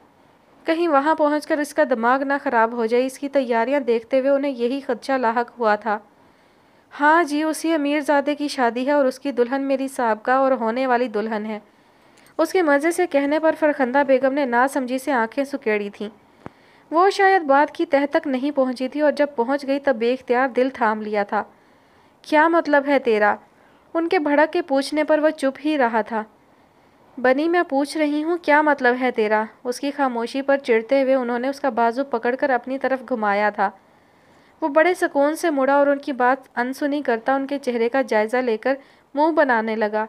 कहीं वहाँ पहुंचकर इसका दिमाग ना खराब हो जाए इसकी तैयारियां देखते हुए उन्हें यही खदशा लाक हुआ था हाँ जी उसी अमीरजादे की शादी है और उसकी दुल्हन मेरी सबका और होने वाली दुल्हन है उसके मज़े से कहने पर फरखंदा बेगम ने ना समझी से आंखें सुकेड़ी थीं वो शायद बात की तह तक नहीं पहुंची थी और जब पहुंच गई तब बेख्तियार दिल थाम लिया था क्या मतलब है तेरा उनके भड़क के पूछने पर वह चुप ही रहा था बनी मैं पूछ रही हूँ क्या मतलब है तेरा उसकी खामोशी पर चिढ़ते हुए उन्होंने उसका बाजू पकड़कर अपनी तरफ घुमाया था वो बड़े सुकून से मुड़ा और उनकी बात अनसुनी करता उनके चेहरे का जायज़ा लेकर मुंह बनाने लगा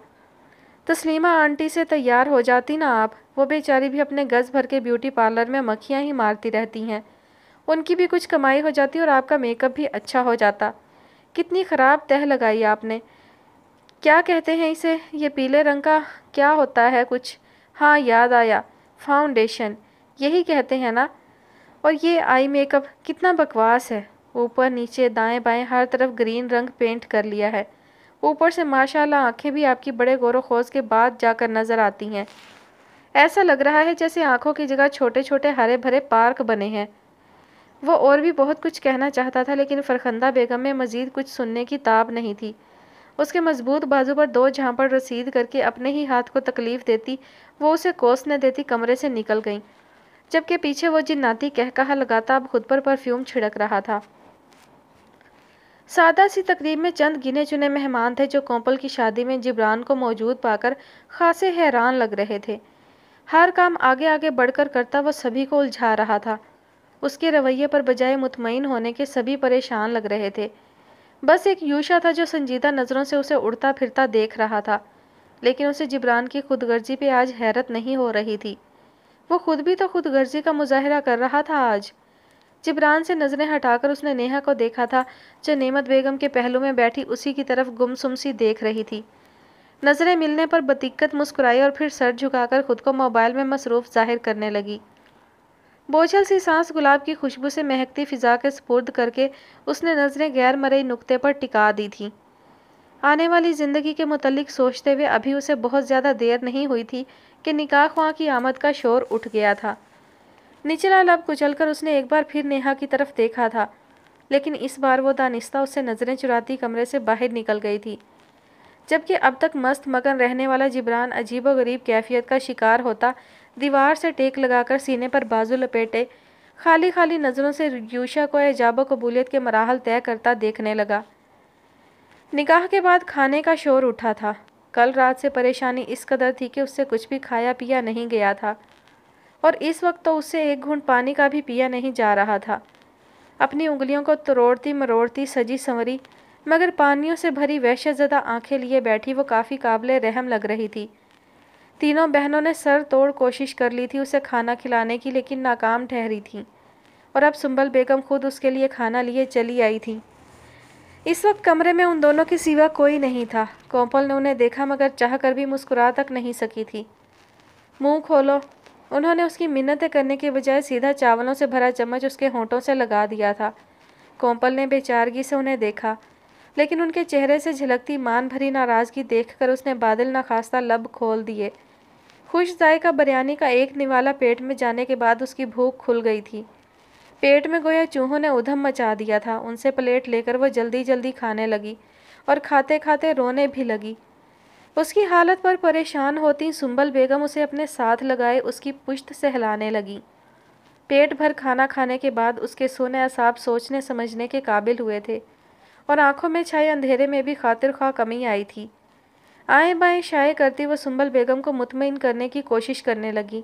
तस्लीमा आंटी से तैयार हो जाती ना आप वो बेचारी भी अपने गज़ भर के ब्यूटी पार्लर में मक्खियाँ ही मारती रहती हैं उनकी भी कुछ कमाई हो जाती और आपका मेकअप भी अच्छा हो जाता कितनी ख़राब तह लगाई आपने क्या कहते हैं इसे ये पीले रंग का क्या होता है कुछ हाँ याद आया फाउंडेशन यही कहते हैं ना और ये आई मेकअप कितना बकवास है ऊपर नीचे दाएं बाएं हर तरफ ग्रीन रंग पेंट कर लिया है ऊपर से माशाल्लाह आंखें भी आपकी बड़े गौर खोज के बाद जाकर नज़र आती हैं ऐसा लग रहा है जैसे आंखों की जगह छोटे छोटे हरे भरे पार्क बने हैं वो और भी बहुत कुछ कहना चाहता था लेकिन फरखंदा बेगम में मज़ीद कुछ सुनने की ताब नहीं थी उसके मजबूत बाजू पर दो झांपड़ रसीद करके अपने ही हाथ को तकलीफ देती वो उसे कोसने देती कमरे से निकल गई जबकि पीछे वो जिन्नाती कहकहा लगाता अब खुद पर परफ्यूम छिड़क रहा था सादा सी तकरीब में चंद गिने चुने मेहमान थे जो कोंपल की शादी में जिब्रान को मौजूद पाकर खासे हैरान लग रहे थे हर काम आगे आगे बढ़कर करता वह सभी को उलझा रहा था उसके रवैये पर बजाय मुतमिन होने के सभी परेशान लग रहे थे बस एक यूशा था जो संजीदा नज़रों से उसे उड़ता फिरता देख रहा था लेकिन उसे जिब्रान की खुदगर्जी पे आज हैरत नहीं हो रही थी वो खुद भी तो खुदगर्जी का मुजाहरा कर रहा था आज जिब्रान से नज़रें हटाकर उसने नेहा को देखा था जो नेमत बेगम के पहलू में बैठी उसी की तरफ गुमसुम सी देख रही थी नज़रें मिलने पर बतिक्कत मुस्कुराई और फिर सर झुकाकर खुद को मोबाइल में मसरूफ़ जाहिर करने लगी बोझल सी सांस गुलाब की खुशबू से महकती फिजा के सपुर्द करके उसने नज़रें गैर मरई नुक्ते पर टिका दी थी आने वाली ज़िंदगी के मुतलिक सोचते हुए अभी उसे बहुत ज़्यादा देर नहीं हुई थी कि निकाह ख्वाह की आमद का शोर उठ गया था निचला लब कुचलकर उसने एक बार फिर नेहा की तरफ देखा था लेकिन इस बार वो दानिश्ता उससे नज़रें चुराती कमरे से बाहर निकल गई थी जबकि अब तक मस्त मगन रहने वाला जिब्रान अजीब व गरीब कैफियत का शिकार होता दीवार से टेक लगाकर सीने पर बाजू लपेटे खाली खाली नज़रों से यूशा को एजाबो कबूलियत के मराहल तय करता देखने लगा निकाह के बाद खाने का शोर उठा था कल रात से परेशानी इस कदर थी कि उससे कुछ भी खाया पिया नहीं गया था और इस वक्त तो उससे एक घूंट पानी का भी पिया नहीं जा रहा था अपनी उंगलियों को तरोड़ती मरोड़ती सजी संवरी मगर पानियों से भरी वहशत ज़दा आंखें लिए बैठी वो काफ़ी काबिल रहम लग रही थी तीनों बहनों ने सर तोड़ कोशिश कर ली थी उसे खाना खिलाने की लेकिन नाकाम ठहरी थी और अब सुंबल बेगम खुद उसके लिए खाना लिए चली आई थी इस वक्त कमरे में उन दोनों के सिवा कोई नहीं था कौपल ने उन्हें देखा मगर चाह कर भी मुस्कुरा तक नहीं सकी थी मुंह खोलो उन्होंने उसकी मिन्नतें करने के बजाय सीधा चावलों से भरा चम्मच उसके होंठों से लगा दिया था कौपल ने बेचारगी से उन्हें देखा लेकिन उनके चेहरे से झलकती मान भरी नाराज़गी देखकर उसने बादल नखास्ता लब खोल दिए खुश जायका बिरयानी का एक निवाला पेट में जाने के बाद उसकी भूख खुल गई थी पेट में गोया चूहों ने उधम मचा दिया था उनसे प्लेट लेकर वह जल्दी जल्दी खाने लगी और खाते खाते रोने भी लगी उसकी हालत पर परेशान होती सुंबल बेगम उसे अपने साथ लगाए उसकी पुश्त सहलाने लगी पेट भर खाना खाने के बाद उसके सोने असाब सोचने समझने के काबिल हुए थे और आंखों में छाए अंधेरे में भी खातिर खा कमी आई थी आए बाएँ शाये करती वह सुंबल बेगम को मुतमिन करने की कोशिश करने लगी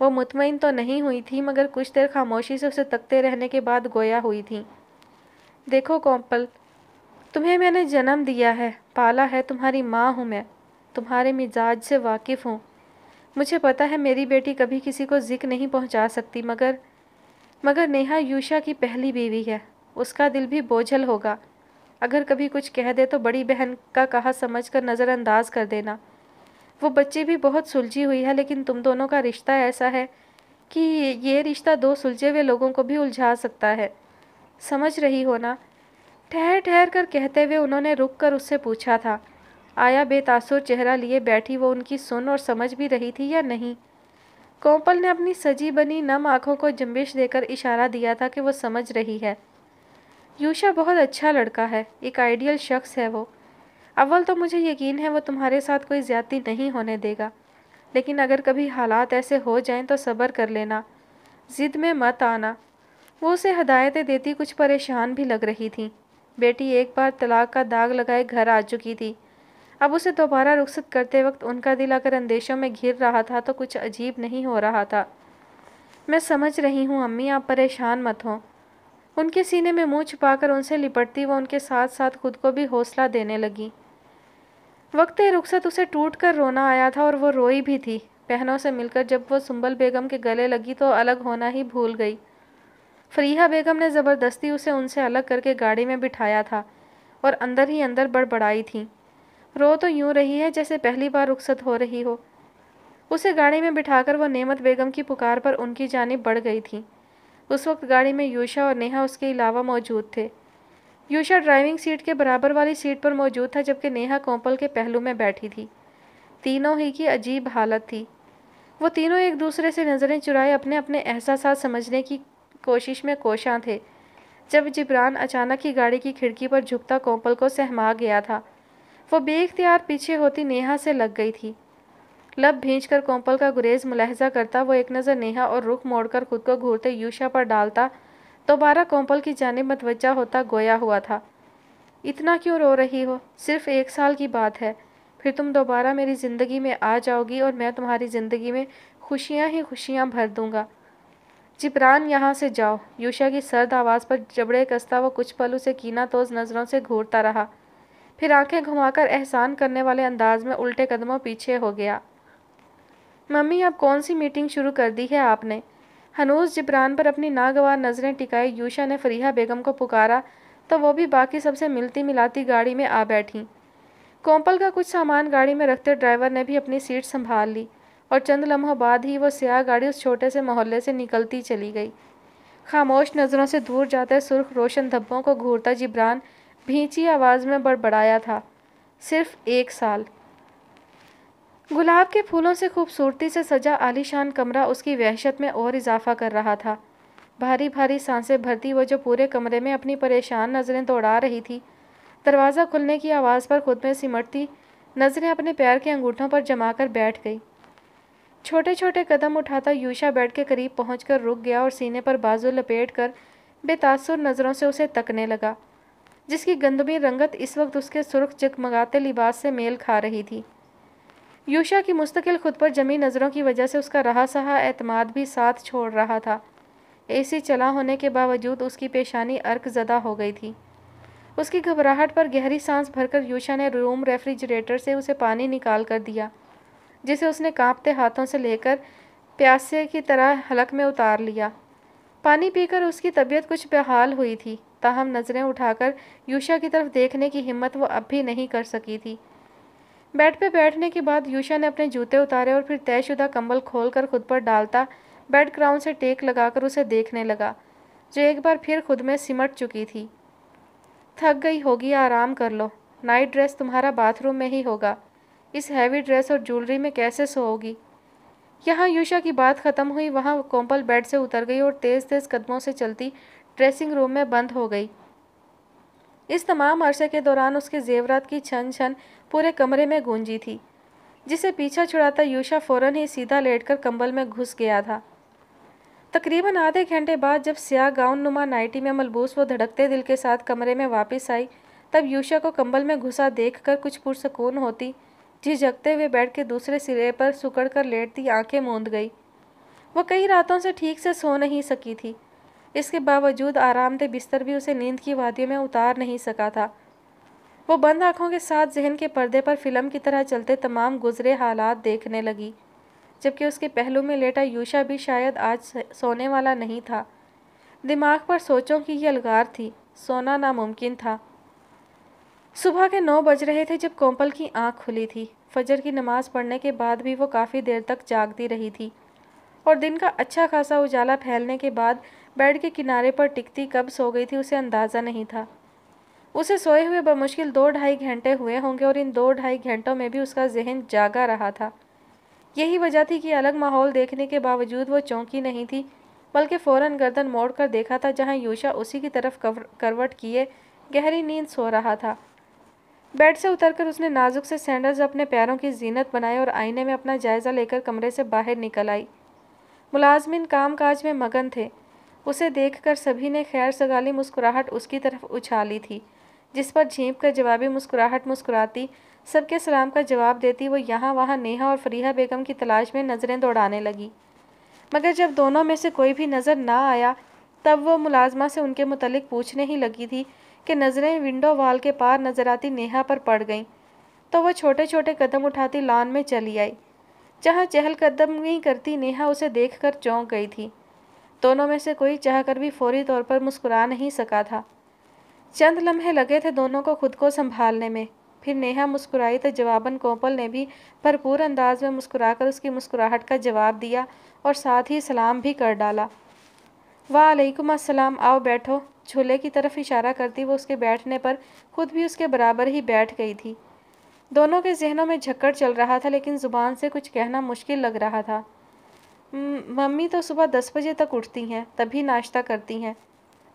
वो मुतमिन तो नहीं हुई थी मगर कुछ देर खामोशी से उसे तकते रहने के बाद गोया हुई थी देखो कौपल तुम्हें मैंने जन्म दिया है पाला है तुम्हारी माँ हूँ मैं तुम्हारे मिजाज से वाकिफ़ हूँ मुझे पता है मेरी बेटी कभी किसी को जिक नहीं पहुँचा सकती मगर मगर नेहा यूशा की पहली बीवी है उसका दिल भी बोझल होगा अगर कभी कुछ कह दे तो बड़ी बहन का कहा समझ कर नज़रअंदाज कर देना वो बच्ची भी बहुत सुलझी हुई है लेकिन तुम दोनों का रिश्ता ऐसा है कि ये रिश्ता दो सुलझे हुए लोगों को भी उलझा सकता है समझ रही हो ना ठहर ठहर कर कहते हुए उन्होंने रुक कर उससे पूछा था आया बेतासुर चेहरा लिए बैठी वो उनकी सुन और समझ भी रही थी या नहीं कोपल ने अपनी सजी बनी नम आँखों को जम्बिश देकर इशारा दिया था कि वो समझ रही है यूशा बहुत अच्छा लड़का है एक आइडियल शख्स है वो अव्वल तो मुझे यकीन है वो तुम्हारे साथ कोई ज़्यादती नहीं होने देगा लेकिन अगर कभी हालात ऐसे हो जाएं तो सब्र कर लेना ज़िद में मत आना वो उसे हदायतें देती कुछ परेशान भी लग रही थी बेटी एक बार तलाक का दाग लगाए घर आ चुकी थी अब उसे दोबारा रुखसत करते वक्त उनका दिल अगर अंदेशों में घिर रहा था तो कुछ अजीब नहीं हो रहा था मैं समझ रही हूँ अम्मी आप परेशान मत हों उनके सीने में मुंह कर उनसे लिपटती व उनके साथ साथ खुद को भी हौसला देने लगी वक्त रुखसत उसे टूट कर रोना आया था और वो रोई भी थी बहनों से मिलकर जब वो सुंबल बेगम के गले लगी तो अलग होना ही भूल गई फरीहा बेगम ने ज़बरदस्ती उसे उनसे अलग करके गाड़ी में बिठाया था और अंदर ही अंदर बड़बड़ाई थी रो तो यूं रही है जैसे पहली बार रुखसत हो रही हो उसे गाड़ी में बिठाकर वो नेमत बेगम की पुकार पर उनकी जानब बढ़ गई थी उस वक्त गाड़ी में यूशा और नेहा उसके अलावा मौजूद थे यूशा ड्राइविंग सीट के बराबर वाली सीट पर मौजूद था जबकि नेहा कोंपल के पहलू में बैठी थी तीनों ही की अजीब हालत थी वो तीनों एक दूसरे से नज़रें चुराए अपने अपने एहसास समझने की कोशिश में कोशां थे जब जिब्रान अचानक ही गाड़ी की खिड़की पर झुकता कोंपल को सहमा गया था वो बेख्तियार पीछे होती नेहा से लग गई थी लब भींच कर कोम्पल का गुरेज मुलहजा करता वो एक नज़र नेहा और रुख मोड़कर खुद को घूरते यूशा पर डालता दोबारा तो कोम्पल की जानब मतवजा होता गोया हुआ था इतना क्यों रो रही हो सिर्फ एक साल की बात है फिर तुम दोबारा मेरी ज़िंदगी में आ जाओगी और मैं तुम्हारी ज़िंदगी में खुशियाँ ही खुशियाँ भर दूँगा जिब्रान यहाँ से जाओ यूशा की सर्द आवाज़ पर जबड़े कसता वो कुछ पल उसे कीना तोज नज़रों से घूरता रहा फिर आंखें घुमाकर एहसान करने वाले अंदाज में उल्टे कदमों पीछे हो गया मम्मी आप कौन सी मीटिंग शुरू कर दी है आपने हनूज जिब्रान पर अपनी नागवार नज़रें टिकाई यूशा ने फरीहा बेगम को पुकारा तो वो भी बाकी सबसे मिलती मिलाती गाड़ी में आ बैठी कोंपल का कुछ सामान गाड़ी में रखते ड्राइवर ने भी अपनी सीट संभाल ली और चंद लम्हों बाद ही वो स्याह गाड़ी उस छोटे से मोहल्ले से निकलती चली गई खामोश नज़रों से दूर जाते सुर्ख रोशन धब्बों को घूरता जिब्रान भींची आवाज़ में बड़बड़ाया था सिर्फ एक साल गुलाब के फूलों से खूबसूरती से सजा आलीशान कमरा उसकी वहशत में और इजाफा कर रहा था भारी भारी सांसें भरती वह जो पूरे कमरे में अपनी परेशान नज़रें दौड़ा रही थी दरवाज़ा खुलने की आवाज़ पर खुद में सिमटती नज़रें अपने पैर के अंगूठों पर जमा कर बैठ गई छोटे छोटे कदम उठाता यूशा बेड के करीब पहुँच कर रुक गया और सीने पर बाजू लपेट कर बेतासुर नज़रों से उसे तकने लगा जिसकी गंदमी रंगत इस वक्त उसके सुर्ख जगमगाते लिबास से मेल खा रही थी यूशा की मुस्तकिल खुद पर जमी नज़रों की वजह से उसका रहा सहा एतमाद भी साथ छोड़ रहा था एसी चला होने के बावजूद उसकी पेशानी अर्क ज़दा हो गई थी उसकी घबराहट पर गहरी सांस भरकर यूशा ने रूम रेफ्रिजरेटर से उसे पानी निकाल कर दिया जिसे उसने कांपते हाथों से लेकर प्यासे की तरह हलक में उतार लिया पानी पीकर उसकी तबीयत कुछ बेहाल हुई थी ताहम नज़रें उठाकर यूशा की तरफ देखने की हिम्मत वो अब भी नहीं कर सकी थी बेड पे बैठने के बाद यूशा ने अपने जूते उतारे और फिर तयशुदा कंबल खोलकर खुद पर डालता बेड क्राउन से टेक लगाकर उसे देखने लगा जो एक बार फिर खुद में सिमट चुकी थी थक गई होगी आराम कर लो नाइट ड्रेस तुम्हारा बाथरूम में ही होगा इस हैवी ड्रेस और ज्वेलरी में कैसे सोओगी यहाँ यूशा की बात ख़त्म हुई वहाँ कोम्पल बेड से उतर गई और तेज़ तेज़ कदमों से चलती ड्रेसिंग रूम में बंद हो गई इस तमाम अरसे के दौरान उसके जेवरात की छन छन पूरे कमरे में गूंजी थी जिसे पीछा छुड़ाता यूशा फौरन ही सीधा लेटकर कंबल में घुस गया था तकरीबन आधे घंटे बाद जब स्याह गाउन नुमा नाइटी में मलबूस व धड़कते दिल के साथ कमरे में वापस आई तब यूशा को कंबल में घुसा देख कर कुछ पुरसकून होती झिझकते हुए बैठ के दूसरे सिरे पर सुकड़ कर लेटती आँखें मूंद गई वह कई रातों से ठीक से सो नहीं सकी थी इसके बावजूद आरामदेह बिस्तर भी उसे नींद की वादियों में उतार नहीं सका था वो बंद आँखों के साथ जहन के पर्दे पर फिल्म की तरह चलते तमाम गुजरे हालात देखने लगी जबकि उसके पहलू में लेटा यूशा भी शायद आज सोने वाला नहीं था दिमाग पर सोचों की यह अलगार थी सोना नामुमकिन था सुबह के नौ बज रहे थे जब कोम्पल की आँख खुली थी फजर की नमाज़ पढ़ने के बाद भी वो काफ़ी देर तक जागती रही थी और दिन का अच्छा खासा उजाला फैलने के बाद बेड के किनारे पर टिकती कब सो गई थी उसे अंदाज़ा नहीं था उसे सोए हुए बमुश्किल दो ढाई घंटे हुए होंगे और इन दो ढाई घंटों में भी उसका जहन जागा रहा था यही वजह थी कि अलग माहौल देखने के बावजूद वो चौंकी नहीं थी बल्कि फ़ौरन गर्दन मोड़ कर देखा था जहाँ यूशा उसी की तरफ करवट किए गहरी नींद सो रहा था बेड से उतरकर उसने नाजुक से सैंडल्स अपने पैरों की जीनत बनाई और आईने में अपना जायज़ा लेकर कमरे से बाहर निकल आई मुलाजमिन काम काज में मगन थे उसे देखकर सभी ने खैर सगाली मुस्कुराहट उसकी तरफ उछाली थी जिस पर झीप कर जवाबी मुस्कुराहट मुस्कुराती सबके सलाम का जवाब देती वो यहाँ वहाँ नेहा और फरीहा बेगम की तलाश में नज़रें दौड़ाने लगी मगर जब दोनों में से कोई भी नज़र ना आया तब वो मुलाजमा से उनके मुतलिक पूछने ही लगी थी कि नज़रें विंडो वाल के पार नज़र आती नेहा पर पड़ गईं तो वह छोटे छोटे कदम उठाती लॉन में चली आई जहाँ नहीं करती नेहा उसे देखकर चौंक गई थी दोनों में से कोई चाहकर भी फौरी तौर पर मुस्कुरा नहीं सका था चंद लम्हे लगे थे दोनों को खुद को संभालने में फिर नेहा मुस्कुराई तो जवाबन कोपल ने भी भरपूर अंदाज में मुस्कुराकर उसकी मुस्कुराहट का जवाब दिया और साथ ही सलाम भी कर डाला वालेकुम अस्सलाम आओ बैठो झूले की तरफ इशारा करती वो उसके बैठने पर खुद भी उसके बराबर ही बैठ गई थी दोनों के जहनों में झक्कड़ चल रहा था लेकिन ज़ुबान से कुछ कहना मुश्किल लग रहा था मम्मी तो सुबह दस बजे तक उठती हैं तभी नाश्ता करती हैं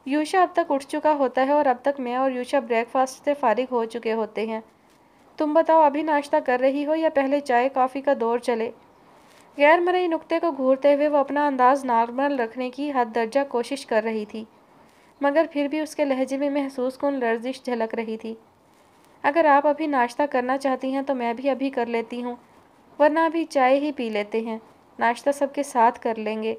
यूशा अब तक उठ चुका होता है और अब तक मैं और यूशा ब्रेकफास्ट से फारिग हो चुके होते हैं तुम बताओ अभी नाश्ता कर रही हो या पहले चाय कॉफ़ी का दौर चले गैर मरई नुक्ते को घूरते हुए वो अपना अंदाज नॉर्मल रखने की हद दर्जा कोशिश कर रही थी मगर फिर भी उसके लहजे में महसूस कौन लर्जिश झलक रही थी अगर आप अभी नाश्ता करना चाहती हैं तो मैं भी अभी कर लेती हूँ वरना अभी चाय ही पी लेते हैं नाश्ता सबके साथ कर लेंगे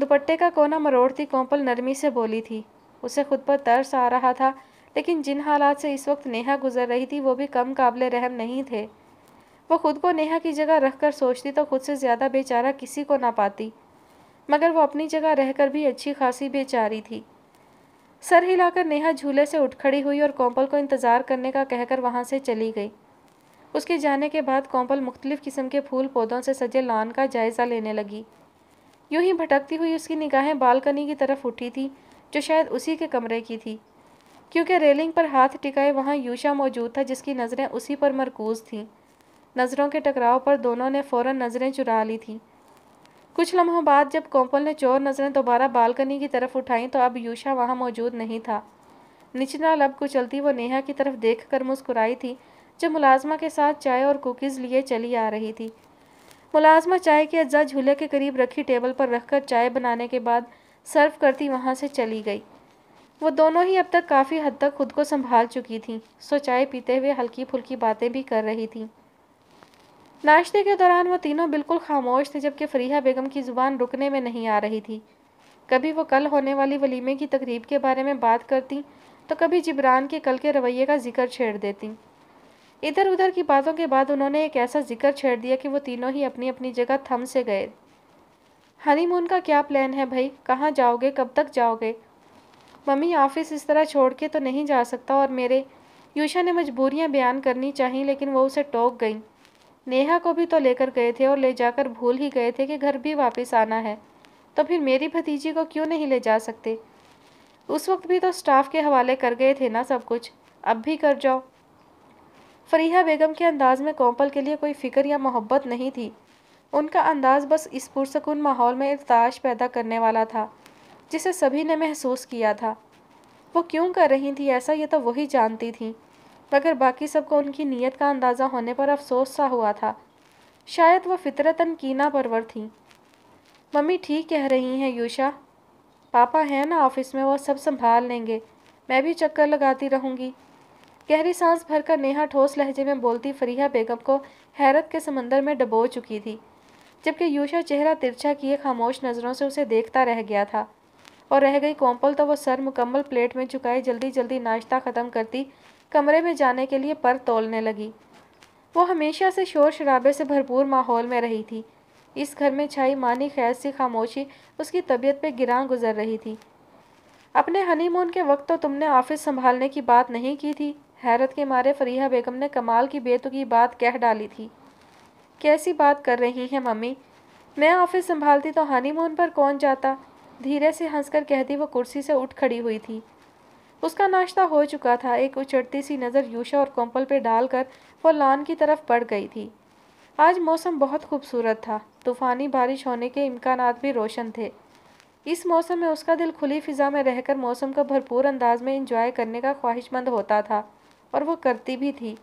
दुपट्टे का कोना मरोड़ती कोंपल नरमी से बोली थी उसे खुद पर तरस आ रहा था लेकिन जिन हालात से इस वक्त नेहा गुजर रही थी वो भी कम काबिल रहम नहीं थे वो खुद को नेहा की जगह रखकर सोचती तो खुद से ज़्यादा बेचारा किसी को ना पाती मगर वो अपनी जगह रहकर भी अच्छी खासी बेचारी थी सर हिलाकर नेहा झूले से उठ खड़ी हुई और कोंपल को इंतज़ार करने का कहकर वहाँ से चली गई उसके जाने के बाद कोंपल मुख्तलिफ़ किस्म के फूल पौधों से सजे लान का जायज़ा लेने लगी यूं ही भटकती हुई उसकी निगाहें बालकनी की तरफ उठी थी जो शायद उसी के कमरे की थी क्योंकि रेलिंग पर हाथ टिकाए वहाँ यूशा मौजूद था जिसकी नज़रें उसी पर मरकूज थीं नज़रों के टकराव पर दोनों ने फ़ौर नज़रें चुरा ली थीं कुछ लम्हों बाद जब कोंपल ने चोर नज़रें दोबारा बालकनी की तरफ उठाईं तो अब यूशा वहाँ मौजूद नहीं था निचला लब को चलती वो नेहा की तरफ देख कर मुस्कुराई थी जो मुलाजमा के साथ चाय और कुकीज़ लिए चली आ रही थी मुलाजमा चाय के अज्जा झूले के करीब रखी टेबल पर रखकर चाय बनाने के बाद सर्व करती वहाँ से चली गई वो दोनों ही अब तक काफ़ी हद तक खुद को संभाल चुकी थीं सो चाय पीते हुए हल्की फुल्की बातें भी कर रही थीं नाश्ते के दौरान वो तीनों बिल्कुल खामोश थे जबकि फरीहा बेगम की ज़ुबान रुकने में नहीं आ रही थी कभी वो कल होने वाली वलीमे की तकरीब के बारे में बात करती तो कभी जिब्रान के कल के रवैये का जिक्र छेड़ देती इधर उधर की बातों के बाद उन्होंने एक ऐसा जिक्र छेड़ दिया कि वो तीनों ही अपनी अपनी जगह थम से गए हनीमून का क्या प्लान है भाई कहाँ जाओगे कब तक जाओगे मम्मी ऑफिस इस तरह छोड़ के तो नहीं जा सकता और मेरे यूशा ने मजबूरियाँ बयान करनी चाहीं लेकिन वो उसे टोक गईं नेहा को भी तो लेकर गए थे और ले जाकर भूल ही गए थे कि घर भी वापस आना है तो फिर मेरी भतीजी को क्यों नहीं ले जा सकते उस वक्त भी तो स्टाफ के हवाले कर गए थे ना सब कुछ अब भी कर जाओ फरीहा बेगम के अंदाज में कोम्पल के लिए कोई फ़िक्र या मोहब्बत नहीं थी उनका अंदाज़ बस इस पुरसकून माहौल में इरताश पैदा करने वाला था जिसे सभी ने महसूस किया था वो क्यों कर रही थी ऐसा ये तो वही जानती थी मगर बाकी सबको उनकी नीयत का अंदाज़ा होने पर अफसोस सा हुआ था शायद वह फितरतन कीना परवर थी मम्मी ठीक कह रही हैं यूशा पापा हैं ना ऑफिस में वो सब संभाल लेंगे मैं भी चक्कर लगाती रहूँगी गहरी सांस भरकर नेहा ठोस लहजे में बोलती फरीहा बेगम को हैरत के समंदर में डबो चुकी थी जबकि यूशा चेहरा तिरछा किए खामोश नज़रों से उसे देखता रह गया था और रह गई कोम्पल तो वो सर मुकम्मल प्लेट में चुकाए जल्दी जल्दी नाश्ता ख़त्म करती कमरे में जाने के लिए पर तोलने लगी वो हमेशा से शोर शराबे से भरपूर माहौल में रही थी इस घर में छाई मानी खैर सी खामोशी उसकी तबीयत पे गिरा गुजर रही थी अपने हनीमून के वक्त तो तुमने ऑफिस संभालने की बात नहीं की थी हैरत के मारे फरीहा बेगम ने कमाल की बेतुकी बात कह डाली थी कैसी बात कर रही हैं मम्मी मैं ऑफिस संभालती तो हनीमून पर कौन जाता धीरे से हंसकर कहती वो कुर्सी से उठ खड़ी हुई थी उसका नाश्ता हो चुका था एक उछड़ती सी नज़र यूशा और कोंपल पर डालकर वो लान की तरफ बढ़ गई थी आज मौसम बहुत खूबसूरत था तूफ़ानी बारिश होने के इम्कान भी रोशन थे इस मौसम में उसका दिल खुली फिज़ा में रहकर मौसम का भरपूर अंदाज में इंजॉय करने का ख्वाहिशमंद होता था और वो करती भी थी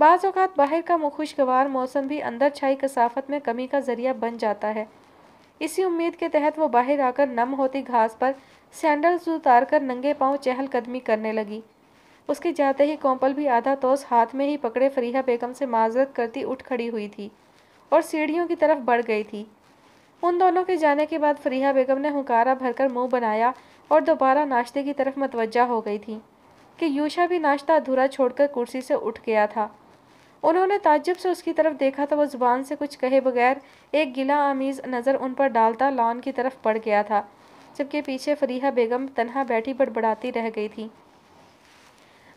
बाज़ अवत बाहर का खुशगवार मौसम भी अंदर छाई कसाफत में कमी का ज़रिया बन जाता है इसी उम्मीद के तहत वो बाहर आकर नम होती घास पर सैंडल्स उतार कर नंगे पाँव चहलकदमी करने लगी उसके जाते ही कोंपल भी आधा तोस हाथ में ही पकड़े फरीहा बेगम से माजरत करती उठ खड़ी हुई थी और सीढ़ियों की तरफ बढ़ गई थी उन दोनों के जाने के बाद फरीहा बेगम ने हुकारा भरकर मुंह बनाया और दोबारा नाश्ते की तरफ मतवजा हो गई थी कि यूशा भी नाश्ता अधूरा छोड़कर कुर्सी से उठ गया था उन्होंने ताज्जुब से उसकी तरफ देखा तो वह ज़ुबान से कुछ कहे बगैर एक गिला आमीज़ नज़र उन पर डालता लॉन की तरफ पड़ गया था जबकि पीछे फरीहा बेगम तनहा बैठी बड़बड़ाती रह गई थी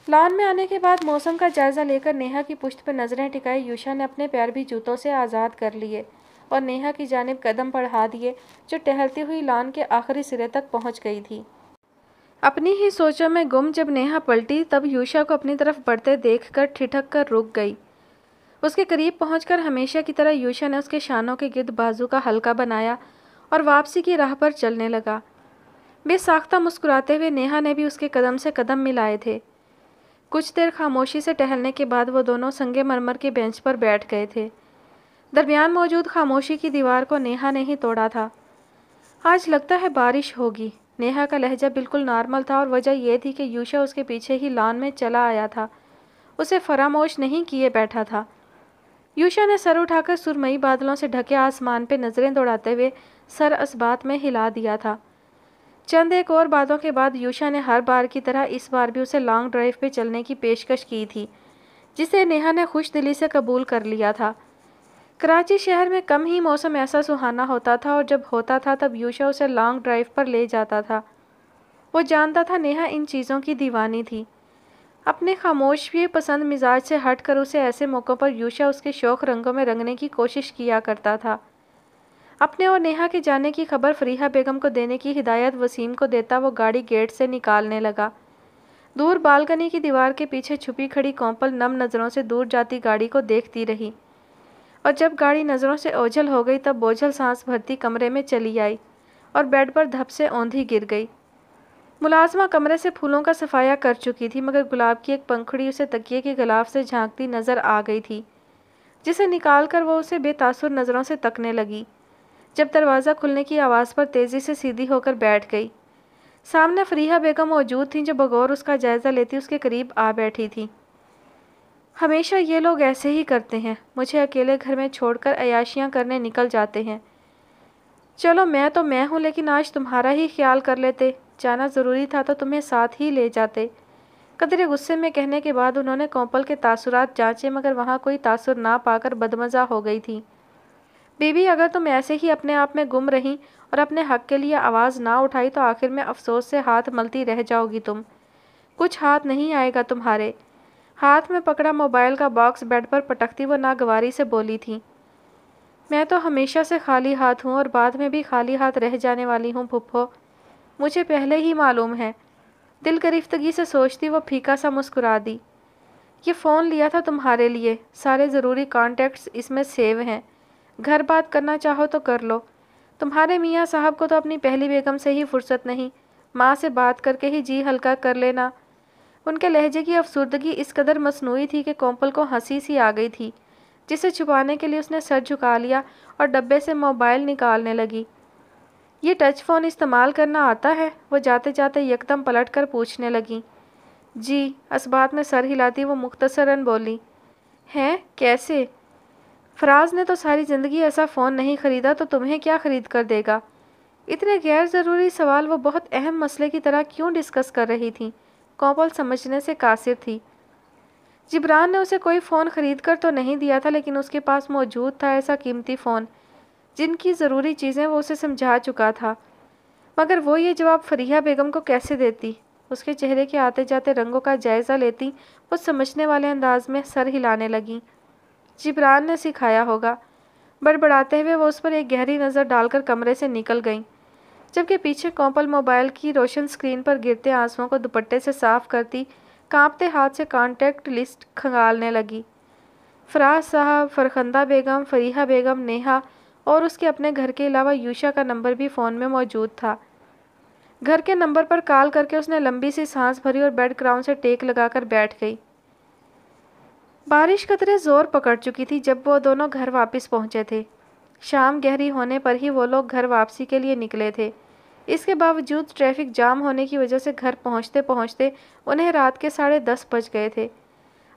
लॉन में आने के बाद मौसम का जायज़ा लेकर नेहा की पुश्त पर नज़रें टिकाई यूशा ने अपने पैर भी जूतों से आज़ाद कर लिए और नेहा की जानब कदम बढ़ा दिए जो टहलती हुई लॉन के आखिरी सिरे तक पहुँच गई थी अपनी ही सोचों में गुम जब नेहा पलटी तब यूशा को अपनी तरफ बढ़ते देखकर ठिठक कर रुक गई उसके करीब पहुंचकर हमेशा की तरह यूशा ने उसके शानों के गिद बाजू का हल्का बनाया और वापसी की राह पर चलने लगा बेसाख्ता मुस्कुराते हुए नेहा ने भी उसके कदम से कदम मिलाए थे कुछ देर खामोशी से टहलने के बाद वो दोनों संगे मरमर के बेंच पर बैठ गए थे दरमियान मौजूद खामोशी की दीवार को नेहा ने ही तोड़ा था आज लगता है बारिश होगी नेहा का लहजा बिल्कुल नॉर्मल था और वजह यह थी कि यूशा उसके पीछे ही लान में चला आया था उसे फरामोश नहीं किए बैठा था यूशा ने सर उठाकर सुरमई बादलों से ढके आसमान पर नज़रें दौड़ाते हुए सर असबात में हिला दिया था चंद एक और बातों के बाद यूशा ने हर बार की तरह इस बार भी उसे लॉन्ग ड्राइव पर चलने की पेशकश की थी जिसे नेहा ने खुश दिली से कबूल कर लिया था कराची शहर में कम ही मौसम ऐसा सुहाना होता था और जब होता था तब यूशा उसे लॉन्ग ड्राइव पर ले जाता था वो जानता था नेहा इन चीज़ों की दीवानी थी अपने खामोश भी पसंद मिजाज से हट कर उसे ऐसे मौक़ों पर यूशा उसके शौक रंगों में रंगने की कोशिश किया करता था अपने और नेहा के जाने की खबर फरीहा बेगम को देने की हिदायत वसीम को देता वो गाड़ी गेट से निकालने लगा दूर बालकनी की दीवार के पीछे छुपी खड़ी कौंपल नम नज़रों से दूर जाती गाड़ी को देखती रही और जब गाड़ी नज़रों से ओझल हो गई तब बोझल सांस भरती कमरे में चली आई और बेड पर धप से औंधी गिर गई मुलाजमा कमरे से फूलों का सफाया कर चुकी थी मगर गुलाब की एक पंखड़ी उसे तकिए के गलाफ से झांकती नज़र आ गई थी जिसे निकाल कर वह उसे बेतासुर नज़रों से तकने लगी जब दरवाज़ा खुलने की आवाज़ पर तेज़ी से सीधी होकर बैठ गई सामने फरीहा बेगम मौजूद थी जो बगौर उसका जायज़ा लेती उसके करीब आ बैठी थी हमेशा ये लोग ऐसे ही करते हैं मुझे अकेले घर में छोड़कर अयाशियाँ करने निकल जाते हैं चलो मैं तो मैं हूँ लेकिन आज तुम्हारा ही ख्याल कर लेते जाना ज़रूरी था तो तुम्हें साथ ही ले जाते कदरे गुस्से में कहने के बाद उन्होंने कौपल के तासुरात जांचे मगर वहाँ कोई तासुर ना पाकर बदमज़ा हो गई थी बीबी अगर तुम ऐसे ही अपने आप में गुम रही और अपने हक के लिए आवाज़ ना उठाई तो आखिर में अफसोस से हाथ मलती रह जाओगी तुम कुछ हाथ नहीं आएगा तुम्हारे हाथ में पकड़ा मोबाइल का बॉक्स बेड पर पटकती व नागवारी से बोली थी मैं तो हमेशा से खाली हाथ हूँ और बाद में भी खाली हाथ रह जाने वाली हूँ पुप्पो मुझे पहले ही मालूम है दिल करीफ्तगी से सोचती वो फीका सा मुस्कुरा दी ये फ़ोन लिया था तुम्हारे लिए सारे ज़रूरी कॉन्टैक्ट्स इसमें सेव हैं घर बात करना चाहो तो कर लो तुम्हारे मियाँ साहब को तो अपनी पहली बेगम से ही फुर्सत नहीं माँ से बात करके ही जी हल्का कर लेना उनके लहजे की अफसरदगी इस कदर मसनू थी कि कोम्पल को हंसी सी आ गई थी जिसे छुपाने के लिए उसने सर झुका लिया और डब्बे से मोबाइल निकालने लगी ये टच फ़ोन इस्तेमाल करना आता है वो जाते जाते यकदम पलट कर पूछने लगी जी बात में सर हिलाती वो मुख्तसरन बोली हैं कैसे फराज ने तो सारी ज़िंदगी ऐसा फ़ोन नहीं ख़रीदा तो तुम्हें क्या ख़रीद कर देगा इतने गैर ज़रूरी सवाल वो बहुत अहम मसले की तरह क्यों डिस्कस कर रही थी कौपल समझने से कासिर थी जिब्रान ने उसे कोई फ़ोन ख़रीद कर तो नहीं दिया था लेकिन उसके पास मौजूद था ऐसा कीमती फ़ोन जिनकी ज़रूरी चीज़ें वो उसे समझा चुका था मगर वो ये जवाब फरीहा बेगम को कैसे देती उसके चेहरे के आते जाते रंगों का जायज़ा लेती वो समझने वाले अंदाज में सर हिलाने लगी जिब्रान ने सिखाया होगा बड़बड़ाते हुए वो उस पर एक गहरी नज़र डालकर कमरे से निकल गईं जबकि पीछे कॉम्पल मोबाइल की रोशन स्क्रीन पर गिरते आंसुओं को दुपट्टे से साफ करती कांपते हाथ से कांटेक्ट लिस्ट खंगालने लगी फराज साहब फरखंदा बेगम फरीहा बेगम नेहा और उसके अपने घर के अलावा यूशा का नंबर भी फ़ोन में मौजूद था घर के नंबर पर कॉल करके उसने लंबी सी सांस भरी और बेड क्राउन से टेक लगाकर बैठ गई बारिश कतरे ज़ोर पकड़ चुकी थी जब वो दोनों घर वापस पहुंचे थे शाम गहरी होने पर ही वो लोग घर वापसी के लिए निकले थे इसके बावजूद ट्रैफिक जाम होने की वजह से घर पहुंचते पहुंचते उन्हें रात के साढ़े दस बज गए थे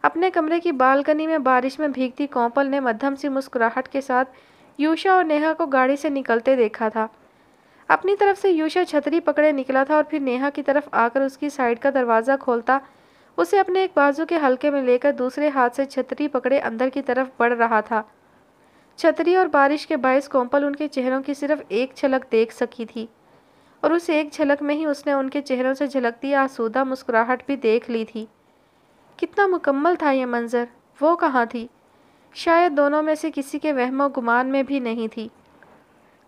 अपने कमरे की बालकनी में बारिश में भीगती कौपल ने मध्यम सी मुस्कुराहट के साथ यूशा और नेहा को गाड़ी से निकलते देखा था अपनी तरफ से यूशा छतरी पकड़े निकला था और फिर नेहा की तरफ आकर उसकी साइड का दरवाज़ा खोलता उसे अपने एक बाजू के हल्के में लेकर दूसरे हाथ से छतरी पकड़े अंदर की तरफ बढ़ रहा था छतरी और बारिश के बायस कोम्पल उनके चेहरों की सिर्फ एक झलक देख सकी थी और उस एक झलक में ही उसने उनके चेहरों से झलकती आसूदा मुस्कुराहट भी देख ली थी कितना मुकम्मल था यह मंज़र वो कहाँ थी शायद दोनों में से किसी के वहम गुमान में भी नहीं थी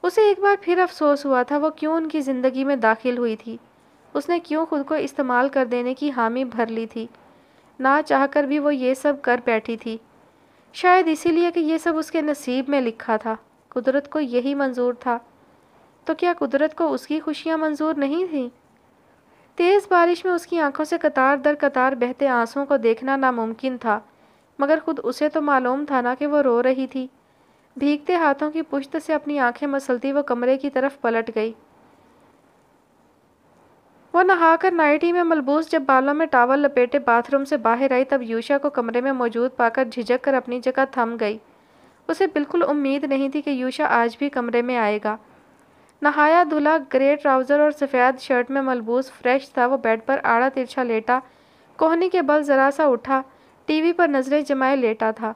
उसे एक बार फिर अफसोस हुआ था वो क्यों उनकी ज़िंदगी में दाखिल हुई थी उसने क्यों खुद को इस्तेमाल कर देने की हामी भर ली थी ना चाहकर भी वो ये सब कर बैठी थी शायद इसीलिए कि यह सब उसके नसीब में लिखा था कुदरत को यही मंजूर था तो क्या कुदरत को उसकी खुशियाँ मंजूर नहीं थीं तेज़ बारिश में उसकी आंखों से कतार दर कतार बहते आंसुओं को देखना नामुमकिन था मगर खुद उसे तो मालूम था ना कि वो रो रही थी भीगते हाथों की पुश्त से अपनी आंखें मसलती वो कमरे की तरफ पलट गई वो नहाकर नाइटी में मलबूस जब बालों में टावल लपेटे बाथरूम से बाहर आई तब यूशा को कमरे में मौजूद पाकर झिझक कर अपनी जगह थम गई उसे बिल्कुल उम्मीद नहीं थी कि यूशा आज भी कमरे में आएगा नहाया धुला ग्रे ट्राउज़र और सफ़ेद शर्ट में मलबूस फ्रेश था वो बेड पर आड़ा तिरछा लेटा कोहनी के बल ज़रा सा उठा टीवी पर नज़रें जमाए लेटा था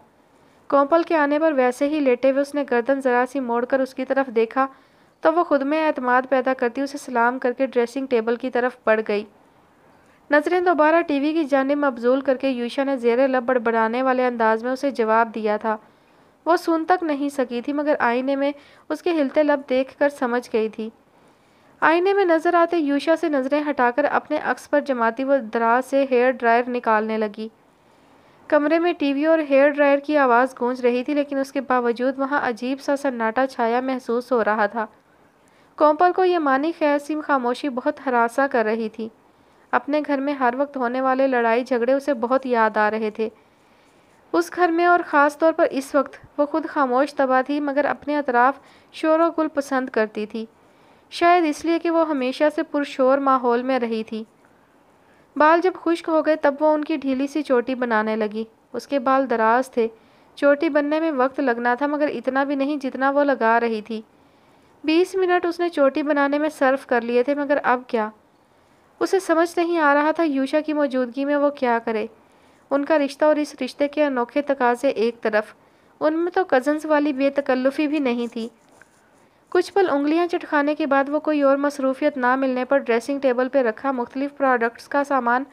कौपल के आने पर वैसे ही लेटे हुए उसने गर्दन ज़रा सी मोड़कर उसकी तरफ देखा तो वो खुद में अतमाद पैदा करती उसे सलाम करके ड्रेसिंग टेबल की तरफ बढ़ गई नजरें दोबारा टीवी की जानब मबजूल करके यूशा ने जेर लब बड़बड़ाने वाले अंदाज में उसे जवाब दिया था वो सुन तक नहीं सकी थी मगर आईने में उसके हिलते लब देखकर समझ गई थी आईने में नज़र आते यूशा से नज़रें हटाकर अपने अक्स पर जमाती वो दराज से हेयर ड्रायर निकालने लगी कमरे में टीवी और हेयर ड्रायर की आवाज़ गूंज रही थी लेकिन उसके बावजूद वहाँ अजीब सा सन्नाटा छाया महसूस हो रहा था कौंपल को यह मानी खैसिम खामोशी बहुत हरासा कर रही थी अपने घर में हर वक्त होने वाले लड़ाई झगड़े उसे बहुत याद आ रहे थे उस घर में और ख़ास तौर पर इस वक्त वो खुद खामोश तबाह थी मगर अपने अतराफ़ शोर व गुल पसंद करती थी शायद इसलिए कि वो हमेशा से पुरशोर माहौल में रही थी बाल जब खुश्क हो गए तब वो उनकी ढीली सी चोटी बनाने लगी उसके बाल दराज थे चोटी बनने में वक्त लगना था मगर इतना भी नहीं जितना वो लगा रही थी बीस मिनट उसने चोटी बनाने में सर्व कर लिए थे मगर अब क्या उसे समझ नहीं आ रहा था यूशा की मौजूदगी में वो क्या करे उनका रिश्ता और इस रिश्ते के अनोखे तकाजे एक तरफ उनमें तो कज़न्स वाली बेतकल्लुफ़ी भी नहीं थी कुछ पल उंगलियां चटखाने के बाद वो कोई और मसरूफियत ना मिलने पर ड्रेसिंग टेबल पर रखा मुख्तलिफ प्रोडक्ट्स का सामान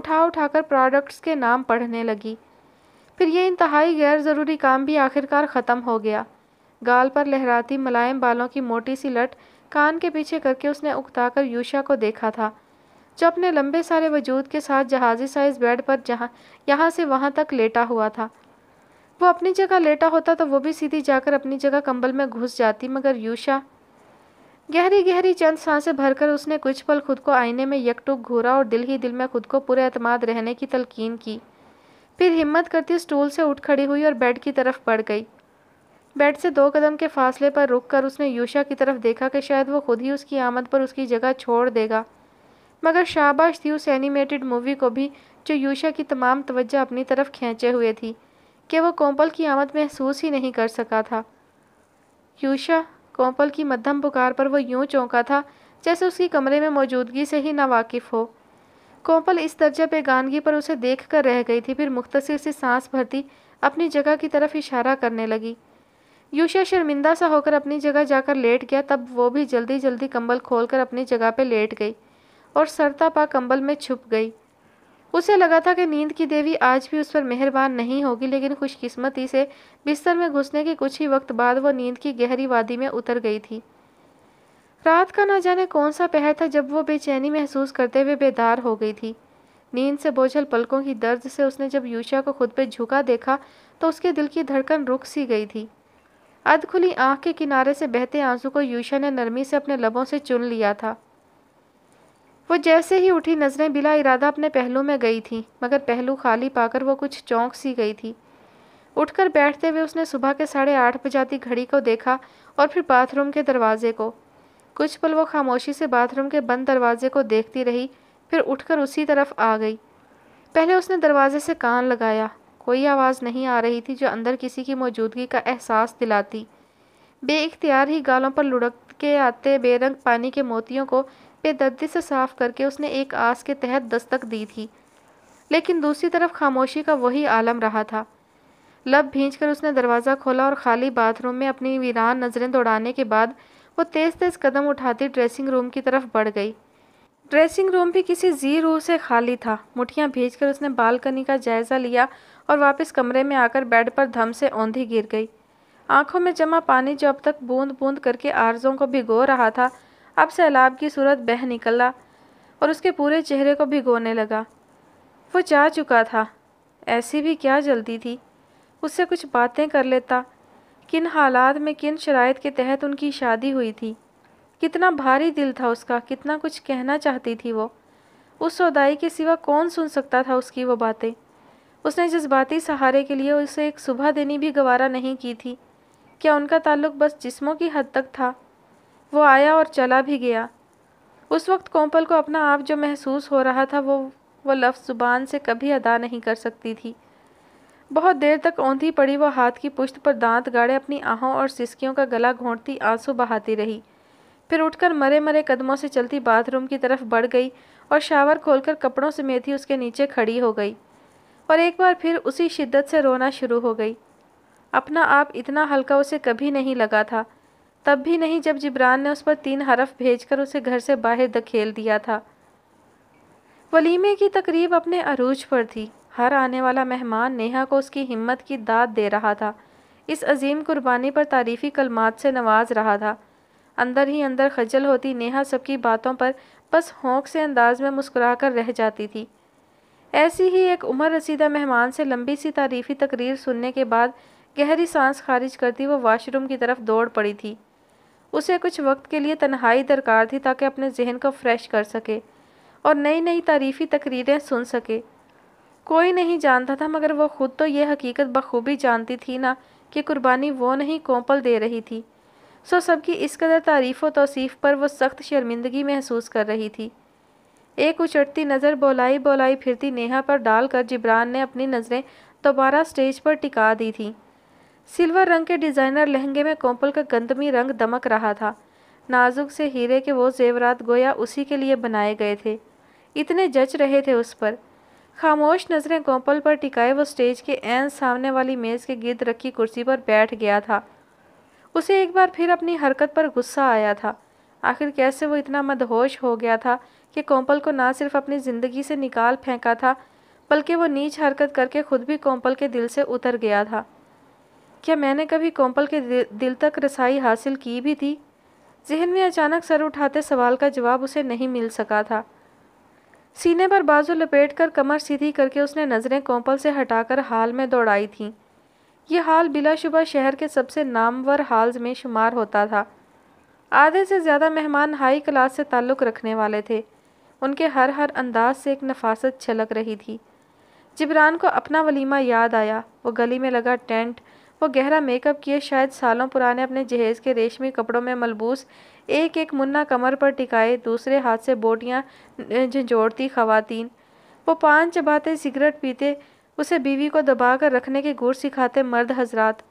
उठा उठाकर प्रोडक्ट्स के नाम पढ़ने लगी फिर यह इंतहाई गैर ज़रूरी काम भी आखिरकार ख़त्म हो गया गाल पर लहराती मुलायम बालों की मोटी सी लट कान के पीछे करके उसने उकताकर यूशा को देखा था जो अपने लंबे सारे वजूद के साथ जहाजी साइज बेड पर जहाँ यहाँ से वहाँ तक लेटा हुआ था वो अपनी जगह लेटा होता तो वो भी सीधी जाकर अपनी जगह कंबल में घुस जाती मगर यूशा गहरी गहरी चंद सांसें भरकर उसने कुछ पल खुद को आईने में यकटुक घूरा और दिल ही दिल में खुद को पूरे अतमाद रहने की तलकीन की फिर हिम्मत करती स्टूल से उठ खड़ी हुई और बेड की तरफ बढ़ गई बेड से दो कदम के फासले पर रुककर उसने यूशा की तरफ देखा कि शायद वो खुद ही उसकी आमद पर उसकी जगह छोड़ देगा मगर शाबाश थी उस एनिमेटेड मूवी को भी जो यूशा की तमाम तवज्जो अपनी तरफ खींचे हुए थी कि वो कोम्पल की आमद महसूस ही नहीं कर सका था यूशा कोंपल की मध्यम पुकार पर वो यूं चौंका था जैसे उसकी कमरे में मौजूदगी से ही नावाकिफ हो कोम्पल इस दर्जा बेगानगी पर उसे देख कर रह गई थी फिर मुख्तर सी सांस भरती अपनी जगह की तरफ इशारा करने लगी यूशा शर्मिंदा सा होकर अपनी जगह जाकर लेट गया तब वो भी जल्दी जल्दी कंबल खोलकर अपनी जगह पे लेट गई और सरता पा कंबल में छुप गई उसे लगा था कि नींद की देवी आज भी उस पर मेहरबान नहीं होगी लेकिन खुशकिस्मती से बिस्तर में घुसने के कुछ ही वक्त बाद वो नींद की गहरी वादी में उतर गई थी रात का ना जाने कौन सा पहर था जब वो बेचैनी महसूस करते हुए बेदार हो गई थी नींद से बोझल पलकों की दर्द से उसने जब यूशा को खुद पर झुका देखा तो उसके दिल की धड़कन रुक सी गई थी अध खुली आँख के किनारे से बहते आंसू को यूशा ने नरमी से अपने लबों से चुन लिया था वो जैसे ही उठी नज़रें बिला इरादा अपने पहलू में गई थी मगर पहलू खाली पाकर वो कुछ चौंक सी गई थी उठकर बैठते हुए उसने सुबह के साढ़े आठ बजाती घड़ी को देखा और फिर बाथरूम के दरवाजे को कुछ पल वो खामोशी से बाथरूम के बंद दरवाजे को देखती रही फिर उठकर उसी तरफ आ गई पहले उसने दरवाजे से कान लगाया कोई आवाज़ नहीं आ रही थी जो अंदर किसी की मौजूदगी का एहसास दिलाती बेख्तियार ही गालों पर लुढ़क के आते बेरंग पानी के मोतियों को बेदर्दी से साफ करके उसने एक आस के तहत दस्तक दी थी लेकिन दूसरी तरफ खामोशी का वही आलम रहा था लब भींचकर उसने दरवाज़ा खोला और खाली बाथरूम में अपनी वीरान नज़रें दौड़ाने के बाद वो तेज़ तेज़ कदम उठाती ड्रेसिंग रूम की तरफ बढ़ गई ड्रेसिंग रूम भी किसी जी रूह से खाली था मुठियाँ भींच उसने बालकनी का जायज़ा लिया और वापस कमरे में आकर बेड पर धम से औंधी गिर गई आंखों में जमा पानी जो अब तक बूंद बूंद करके आरजों को भिगो रहा था अब सैलाब की सूरत बह निकला और उसके पूरे चेहरे को भिगोने लगा वो जा चुका था ऐसी भी क्या जल्दी थी उससे कुछ बातें कर लेता किन हालात में किन शरात के तहत उनकी शादी हुई थी कितना भारी दिल था उसका कितना कुछ कहना चाहती थी वो उस सौदाई के सिवा कौन सुन सकता था उसकी वो बातें उसने जज्बाती सहारे के लिए उसे एक सुबह देनी भी गवारा नहीं की थी क्या उनका ताल्लुक बस जिस्मों की हद तक था वो आया और चला भी गया उस वक्त कोंपल को अपना आप जो महसूस हो रहा था वो वो लफ्ज़ ज़ुबान से कभी अदा नहीं कर सकती थी बहुत देर तक औंधी पड़ी वो हाथ की पुश्त पर दांत गाड़े अपनी आहों और सिसकियों का गला घोंटती आंसू बहाती रही फिर उठकर मरे मरे कदमों से चलती बाथरूम की तरफ बढ़ गई और शावर खोलकर कपड़ों से मेथी उसके नीचे खड़ी हो गई और एक बार फिर उसी शिद्दत से रोना शुरू हो गई अपना आप इतना हल्का उसे कभी नहीं लगा था तब भी नहीं जब जिब्रान ने उस पर तीन हरफ भेजकर उसे घर से बाहर धकेल दिया था वलीमे की तकरीब अपने अरूज पर थी हर आने वाला मेहमान नेहा को उसकी हिम्मत की दाद दे रहा था इस अजीम कुर्बानी पर तारीफ़ी कलमात से नवाज रहा था अंदर ही अंदर खजल होती नेहा सबकी बातों पर बस होंक से अंदाज में मुस्कुरा कर रह जाती थी ऐसी ही एक उम्र रसीदा मेहमान से लंबी सी तारीफ़ी तकरीर सुनने के बाद गहरी सांस खारिज करती वो वाशरूम की तरफ दौड़ पड़ी थी उसे कुछ वक्त के लिए तन्हाई दरकार थी ताकि अपने जहन को फ्रेश कर सके और नई नई तारीफ़ी तकरीरें सुन सके कोई नहीं जानता था मगर वह ख़ुद तो यह हकीकत बखूबी जानती थी ना कि कुर्बानी वो नहीं कोंपल दे रही थी सो सबकी इस कदर तारीफ़ व तोसीफ़ पर वो सख्त शर्मिंदगी महसूस कर रही थी एक उचटती नज़र बोलाई बोलाई फिरती नेहा पर डालकर जिब्रान ने अपनी नज़रें दोबारा स्टेज पर टिका दी थी सिल्वर रंग के डिज़ाइनर लहंगे में कोंपल का गंदमी रंग दमक रहा था नाजुक से हीरे के वो जेवरात गोया उसी के लिए बनाए गए थे इतने जच रहे थे उस पर खामोश नज़रें कोंपल पर टिकाए वो स्टेज के एन सामने वाली मेज़ के गिर्द रखी कुर्सी पर बैठ गया था उसे एक बार फिर अपनी हरकत पर गुस्सा आया था आखिर कैसे वो इतना मदहोश हो गया था कि कोम्पल को ना सिर्फ अपनी ज़िंदगी से निकाल फेंका था बल्कि वो नीच हरकत करके खुद भी कोम्पल के दिल से उतर गया था क्या मैंने कभी कोम्पल के दिल तक रसाई हासिल की भी थी जहन में अचानक सर उठाते सवाल का जवाब उसे नहीं मिल सका था सीने पर बाजू लपेट कर कमर सीधी करके उसने नज़रें कोम्पल से हटाकर हाल में दौड़ाई थीं यह हाल बिलाशुबा शहर के सबसे नामवर हाल्स में शुमार होता था आधे से ज़्यादा मेहमान हाई क्लास से ताल्लुक़ रखने वाले थे उनके हर हर अंदाज से एक नफासत छलक रही थी जिब्रान को अपना वलीमा याद आया वो गली में लगा टेंट वो गहरा मेकअप किए शायद सालों पुराने अपने जहेज़ के रेशमी कपड़ों में मलबूस एक एक मुन्ना कमर पर टिकाए दूसरे हाथ से बोटियाँ झंझोड़ती खवातीन वो पान चबाते सिगरेट पीते उसे बीवी को दबा कर रखने के गुर सिखाते मर्द हजरात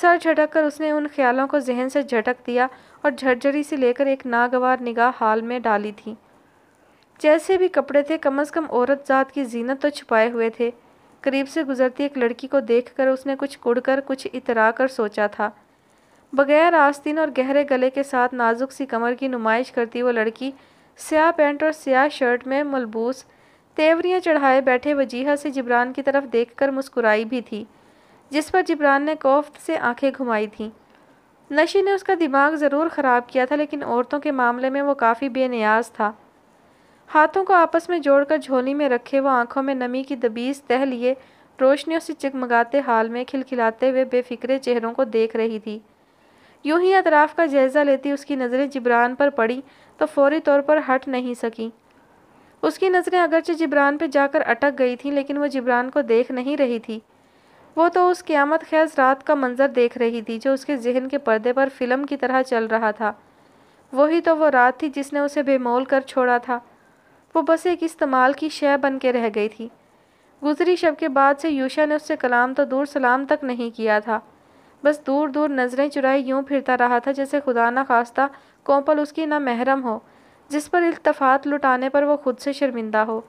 सर झटक कर उसने उन ख्यालों को जहन से झटक दिया और झरझरी से लेकर एक नागवार निगाह हाल में डाली थी जैसे भी कपड़े थे कम अज़ कम औरत जात की जीनत तो छुपाए हुए थे करीब से गुजरती एक लड़की को देखकर उसने कुछ कुड़कर कुछ इतरा कर सोचा था बगैर आस्तीन और गहरे गले के साथ नाजुक सी कमर की नुमाइश करती वो लड़की स्याह पैंट और स्याह शर्ट में मलबूस तेवरियाँ चढ़ाए बैठे वजीहा से जिब्रान की तरफ कर मुस्कुराई भी थी जिस पर जिब्रान ने कोफ्त से आँखें घुमाई थीं नशे ने उसका दिमाग ज़रूर ख़राब किया था लेकिन औरतों के मामले में वो काफ़ी बेनियाज था हाथों को आपस में जोड़कर झोली में रखे वो आंखों में नमी की दबीज तह लिए रोशनियों से चकमगाते हाल में खिलखिलाते हुए बेफिक्रे चेहरों को देख रही थी यूं ही अतराफ़ का जायज़ा लेती उसकी नज़रें जिब्रान पर पड़ी तो फौरी तौर पर हट नहीं सकी उसकी नज़रें अगरचे जिब्रान पर जाकर अटक गई थीं लेकिन वह जिब्रान को देख नहीं रही थी वो तो उस क़्यामत खैज रात का मंज़र देख रही थी जो उसके जहन के पर्दे पर फिल्म की तरह चल रहा था वही तो वो रात थी जिसने उसे बेमोल कर छोड़ा था वो बस एक इस्तेमाल की शय बन के रह गई थी गुजरी शब के बाद से यूशा ने उससे कलाम तो दूर सलाम तक नहीं किया था बस दूर दूर नज़रें चुराई यूं फिरता रहा था जैसे खुदा ना खास्ता कोंपल उसकी ना महरम हो जिस पर इल्तफात लुटाने पर वो खुद से शर्मिंदा हो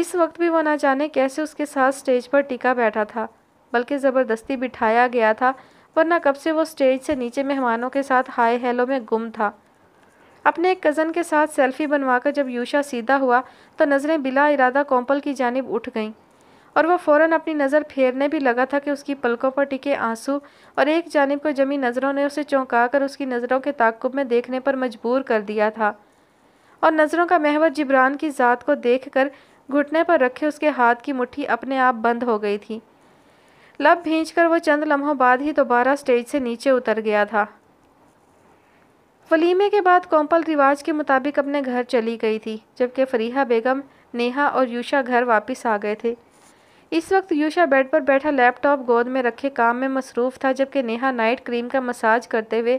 इस वक्त भी वो ना जाने कैसे उसके साथ स्टेज पर टिका बैठा था बल्कि ज़बरदस्ती बिठाया गया था वरना कब से वो स्टेज से नीचे मेहमानों के साथ हाय हेलो में गुम था अपने एक कज़न के साथ सेल्फी बनवाकर जब यूशा सीधा हुआ तो नज़रें बिला इरादा कौंपल की जानब उठ गईं और वह फ़ौर अपनी नज़र फेरने भी लगा था कि उसकी पलकों पर टिके आंसू और एक जानब को जमी नज़रों ने उसे चौंकाकर उसकी नज़रों के ताकुब में देखने पर मजबूर कर दिया था और नज़रों का महवर जिब्रान की ज़ात को कर घुटने पर रखे उसके हाथ की मुठ्ठी अपने आप बंद हो गई थी लब भींच कर वह चंद लम्हों बाद ही दोबारा स्टेज से नीचे उतर गया था वलीमे के बाद कॉम्पल रिवाज के मुताबिक अपने घर चली गई थी जबकि फरीहा बेगम नेहा और यूशा घर वापस आ गए थे इस वक्त यूशा बेड पर बैठा लैपटॉप गोद में रखे काम में मसरूफ़ था जबकि नेहा नाइट क्रीम का मसाज करते हुए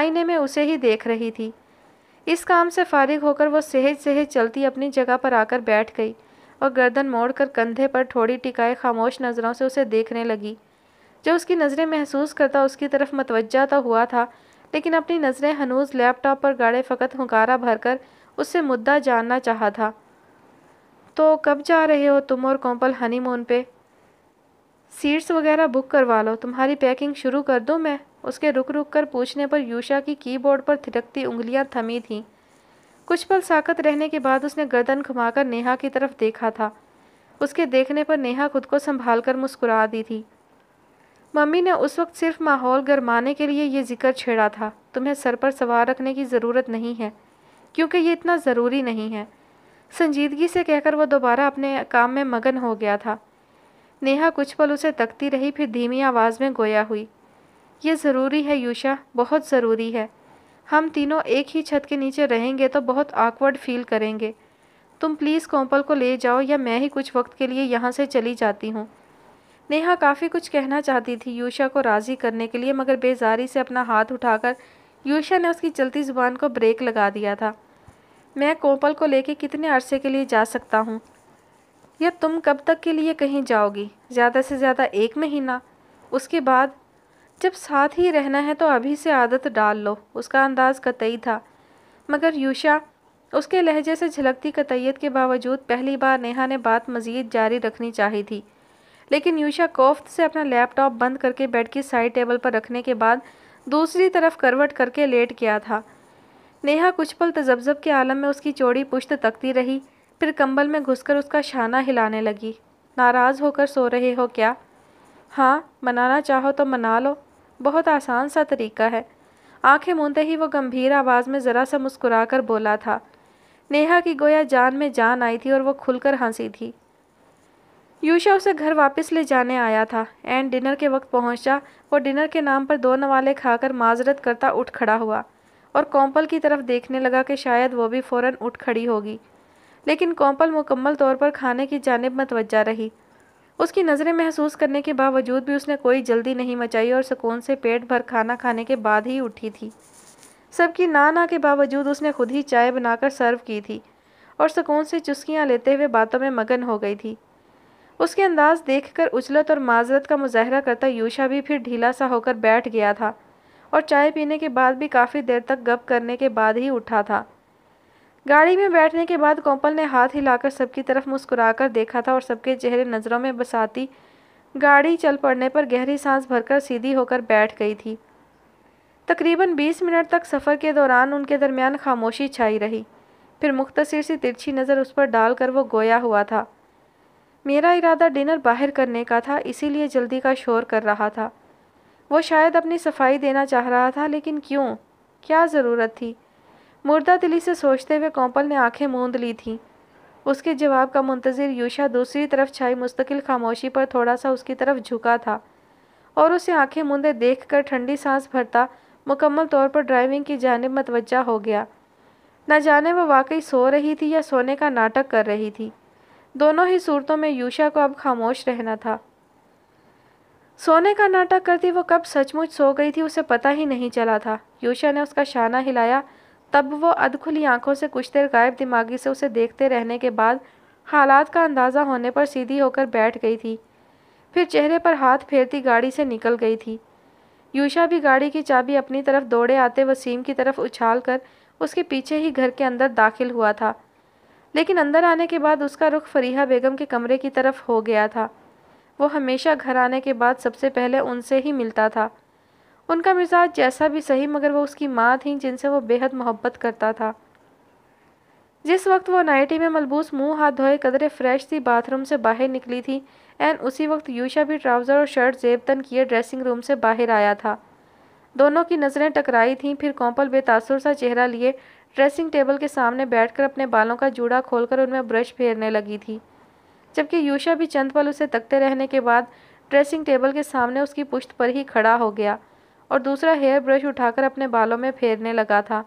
आईने में उसे ही देख रही थी इस काम से फारिग होकर वो सहज सहज चलती अपनी जगह पर आकर बैठ गई और गर्दन मोड़कर कंधे पर थोड़ी टिकाए खामोश नज़रों से उसे देखने लगी जो उसकी नज़रें महसूस करता उसकी तरफ मतवजा तो हुआ था लेकिन अपनी नज़रें हनूज लैपटॉप पर गाड़े फ़कत हुकारा भरकर उससे मुद्दा जानना चाहा था तो कब जा रहे हो तुम और कौंपल हनीमून पे सीट्स वगैरह बुक करवा लो तुम्हारी पैकिंग शुरू कर दूँ मैं उसके रुक रुक कर पूछने पर यूशा की कीबोर्ड पर थिरकती उंगलियां थमी थीं कुछ पल साकत रहने के बाद उसने गर्दन घुमाकर नेहा की तरफ देखा था उसके देखने पर नेहा खुद को संभाल कर मुस्कुरा दी थी मम्मी ने उस वक्त सिर्फ माहौल गरमाने के लिए ये जिक्र छेड़ा था तुम्हें सर पर सवार रखने की ज़रूरत नहीं है क्योंकि ये इतना ज़रूरी नहीं है संजीदगी से कहकर वह दोबारा अपने काम में मगन हो गया था नेहा कुछ पल उसे तकती रही फिर धीमी आवाज़ में गोया हुई ये ज़रूरी है यूशा बहुत ज़रूरी है हम तीनों एक ही छत के नीचे रहेंगे तो बहुत आकवर्ड फील करेंगे तुम प्लीज़ कोंपल को ले जाओ या मैं ही कुछ वक्त के लिए यहाँ से चली जाती हूँ नेहा काफ़ी कुछ कहना चाहती थी यूशा को राज़ी करने के लिए मगर बेजारी से अपना हाथ उठाकर यूशा ने उसकी चलती ज़ुबान को ब्रेक लगा दिया था मैं कोपल को लेके कितने अरसे के लिए जा सकता हूँ या तुम कब तक के लिए कहीं जाओगी ज़्यादा से ज़्यादा एक महीना उसके बाद जब साथ ही रहना है तो अभी से आदत डाल लो उसका अंदाज़ कतई था मगर यूशा उसके लहजे से झलकती कतैयत के बावजूद पहली बार नेहा ने बात मज़ीद जारी रखनी चाही थी लेकिन यूशा कोफ्त से अपना लैपटॉप बंद करके बेड की साइड टेबल पर रखने के बाद दूसरी तरफ करवट करके लेट गया था नेहा कुछ पल तजब्जब के आलम में उसकी चौड़ी पुश्त तकती रही फिर कंबल में घुसकर उसका शाना हिलाने लगी नाराज़ होकर सो रहे हो क्या हाँ मनाना चाहो तो मना लो बहुत आसान सा तरीका है आंखें मूंदते ही वो गंभीर आवाज़ में ज़रा सा मुस्कुरा कर बोला था नेहा की गोया जान में जान आई थी और वो खुलकर हंसी थी यूशा उसे घर वापस ले जाने आया था एंड डिनर के वक्त पहुंचा और डिनर के नाम पर दो नवाले खाकर माजरत करता उठ खड़ा हुआ और कॉम्पल की तरफ देखने लगा कि शायद वो भी फ़ौरन उठ खड़ी होगी लेकिन कॉम्पल मुकम्मल तौर पर खाने की जानब मतवजा रही उसकी नज़रें महसूस करने के बावजूद भी उसने कोई जल्दी नहीं मचाई और सुकून से पेट भर खाना खाने के बाद ही उठी थी सबकी ना ना के बावजूद उसने खुद ही चाय बनाकर सर्व की थी और सुकून से चुस्कियाँ लेते हुए बातों में मगन हो गई थी उसके अंदाज देखकर उजलत और माजरत का मुजाहरा करता यूशा भी फिर ढीला सा होकर बैठ गया था और चाय पीने के बाद भी काफ़ी देर तक गप करने के बाद ही उठा था गाड़ी में बैठने के बाद कोंपल ने हाथ हिलाकर सबकी तरफ मुस्कुराकर देखा था और सबके चेहरे नज़रों में बसाती गाड़ी चल पड़ने पर गहरी सांस भरकर सीधी होकर बैठ गई थी तकरीबन 20 मिनट तक सफ़र के दौरान उनके दरमियान खामोशी छाई रही फिर मुख्तसर सी तिरछी नज़र उस पर डालकर वो गोया हुआ था मेरा इरादा डिनर बाहर करने का था इसीलिए जल्दी का शोर कर रहा था वो शायद अपनी सफाई देना चाह रहा था लेकिन क्यों क्या ज़रूरत थी मुर्दा दिली से सोचते हुए कौपल ने आंखें मूंद ली थीं उसके जवाब का मुंतज़र यूशा दूसरी तरफ छाई मुस्तकिल खामोशी पर थोड़ा सा उसकी तरफ झुका था और उसे आंखें मूंदे देखकर ठंडी सांस भरता मुकम्मल तौर पर ड्राइविंग की जानब मतवजा हो गया न जाने वो वाकई सो रही थी या सोने का नाटक कर रही थी दोनों ही सूरतों में यूशा को अब खामोश रहना था सोने का नाटक करती वो कब सचमुच सो गई थी उसे पता ही नहीं चला था यूशा ने उसका शाना हिलाया तब वो अधखुली आंखों से कुछ देर गायब दिमागी से उसे देखते रहने के बाद हालात का अंदाज़ा होने पर सीधी होकर बैठ गई थी फिर चेहरे पर हाथ फेरती गाड़ी से निकल गई थी यूशा भी गाड़ी की चाबी अपनी तरफ दौड़े आते वसीम की तरफ उछाल कर उसके पीछे ही घर के अंदर दाखिल हुआ था लेकिन अंदर आने के बाद उसका रुख फरीहा बेगम के कमरे की तरफ हो गया था वो हमेशा घर आने के बाद सबसे पहले उनसे ही मिलता था उनका मिजाज जैसा भी सही मगर वो उसकी माँ थी जिनसे वो बेहद मोहब्बत करता था जिस वक्त वो नाइटी में मलबूस मुंह हाथ धोए कदरे फ्रेश थी बाथरूम से बाहर निकली थी एंड उसी वक्त यूशा भी ट्राउज़र और शर्ट जेबतन किए ड्रेसिंग रूम से बाहर आया था दोनों की नज़रें टकराई थीं फिर कौपल बेतासुर सा चेहरा लिए ड्रेसिंग टेबल के सामने बैठकर अपने बालों का जूड़ा खोलकर उनमें ब्रश फेरने लगी थी जबकि यूशा भी चंद पल उसे तकते रहने के बाद ड्रेसिंग टेबल के सामने उसकी पुश्त पर ही खड़ा हो गया और दूसरा हेयर ब्रश उठाकर अपने बालों में फेरने लगा था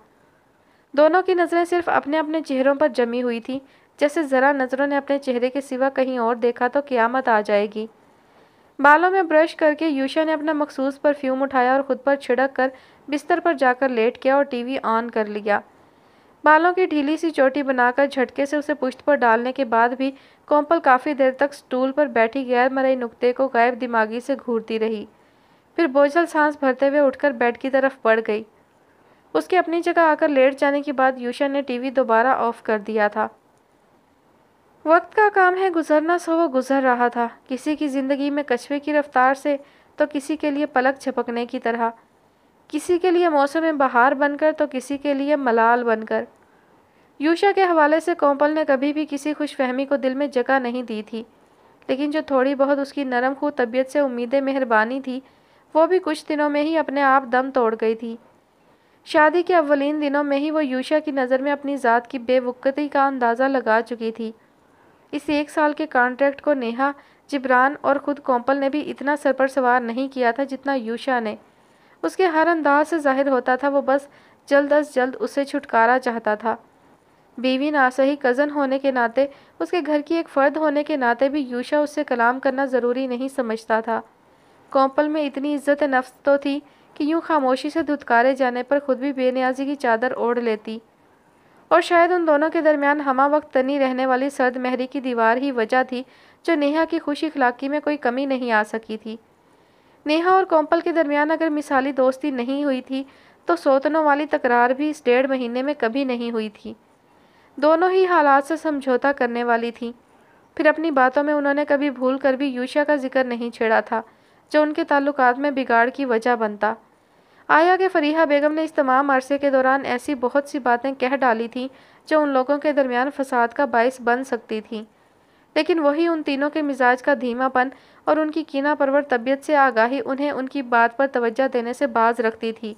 दोनों की नज़रें सिर्फ अपने अपने चेहरों पर जमी हुई थी जैसे ज़रा नज़रों ने अपने चेहरे के सिवा कहीं और देखा तो क़्यामत आ जाएगी बालों में ब्रश करके यूशा ने अपना मखसूस परफ्यूम उठाया और ख़ुद पर छिड़क कर बिस्तर पर जाकर लेट गया और टीवी ऑन कर लिया बालों की ढीली सी चोटी बनाकर झटके से उसे पुष्ट पर डालने के बाद भी कोम्पल काफ़ी देर तक स्टूल पर बैठी गैर मरई नुक्ते को गायब दिमागी से घूरती रही फिर बोझल सांस भरते हुए उठकर बेड की तरफ बढ़ गई उसके अपनी जगह आकर लेट जाने के बाद यूशा ने टीवी दोबारा ऑफ कर दिया था वक्त का काम है गुजरना सो वो गुजर रहा था किसी की ज़िंदगी में कछुए की रफ्तार से तो किसी के लिए पलक झपकने की तरह किसी के लिए मौसम बहार बनकर तो किसी के लिए मलाल बनकर यूशा के हवाले से कोम्पल ने कभी भी किसी खुश फहमी को दिल में जगह नहीं दी थी लेकिन जो थोड़ी बहुत उसकी नरम खू तबीयत से उम्मीद मेहरबानी थी वो भी कुछ दिनों में ही अपने आप दम तोड़ गई थी शादी के अवलिन दिनों में ही वो यूशा की नज़र में अपनी ज़ात की बेवकती का अंदाज़ा लगा चुकी थी इस एक साल के कॉन्ट्रैक्ट को नेहा जिब्रान और ख़ुद कोम्पल ने भी इतना सर पर सवार नहीं किया था जितना यूशा ने उसके हर अंदाज से जाहिर होता था वो बस जल्द अज जल्द उसे छुटकारा चाहता था बीवी ना सही कज़न होने के नाते उसके घर की एक फ़र्द होने के नाते भी यूशा उससे कलाम करना ज़रूरी नहीं समझता था कौपल में इतनी इज्जत नफ्स तो थी कि यूं खामोशी से धुतकारे जाने पर खुद भी बेनियाजी की चादर ओढ़ लेती और शायद उन दोनों के दरमियान हमा वक्त तनी रहने वाली सर्द महरी की दीवार ही वजह थी जो नेहा की खुशी खिलाकी में कोई कमी नहीं आ सकी थी नेहा और कोम्पल के दरमियान अगर मिसाली दोस्ती नहीं हुई थी तो सोतनों वाली तकरार भी इस डेढ़ महीने में कभी नहीं हुई थी दोनों ही हालात से समझौता करने वाली थी फिर अपनी बातों में उन्होंने कभी भूल कर भी यूशा का जिक्र नहीं छेड़ा था जो उनके ताल्लुक में बिगाड़ की वजह बनता आया के फरीहा बेगम ने इस तमाम अरसे के दौरान ऐसी बहुत सी बातें कह डाली थी जो उन लोगों के दरमियान फसाद का बायस बन सकती थीं लेकिन वही उन तीनों के मिजाज का धीमापन और उनकी कीना परवर तबीयत से आगाही उन्हें उनकी बात पर तवज्जा देने से बाज रखती थी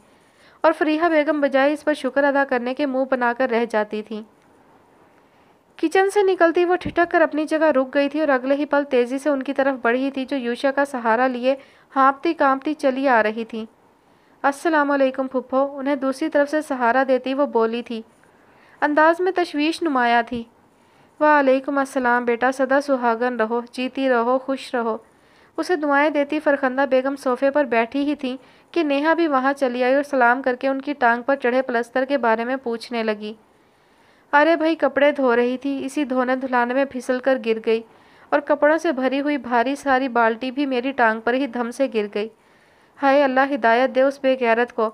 और फरीहा बेगम बजाय इस पर शुक्र अदा करने के मुंह बनाकर रह जाती थी किचन से निकलती वो ठिठक कर अपनी जगह रुक गई थी और अगले ही पल तेजी से उनकी तरफ बढ़ी थी जो यूशा का सहारा लिए हाँपती कांपती चली आ रही थी वालेकुम फुप्पो उन्हें दूसरी तरफ से सहारा देती वो बोली थी अंदाज में तशवीश नुमाया थी वालेकुम असलम बेटा सदा सुहागन रहो जीती रहो खुश रहो उसे दुआएं देती फरखंदा बेगम सोफे पर बैठी ही थी कि नेहा भी वहाँ चली आई और सलाम करके उनकी टांग पर चढ़े प्लस्तर के बारे में पूछने लगी अरे भाई कपड़े धो रही थी इसी धोने धुलाने में फिसल कर गिर गई और कपड़ों से भरी हुई भारी सारी बाल्टी भी मेरी टांग पर ही धम से गिर गई हाय अल्लाह हिदायत दे उस बेगैरत को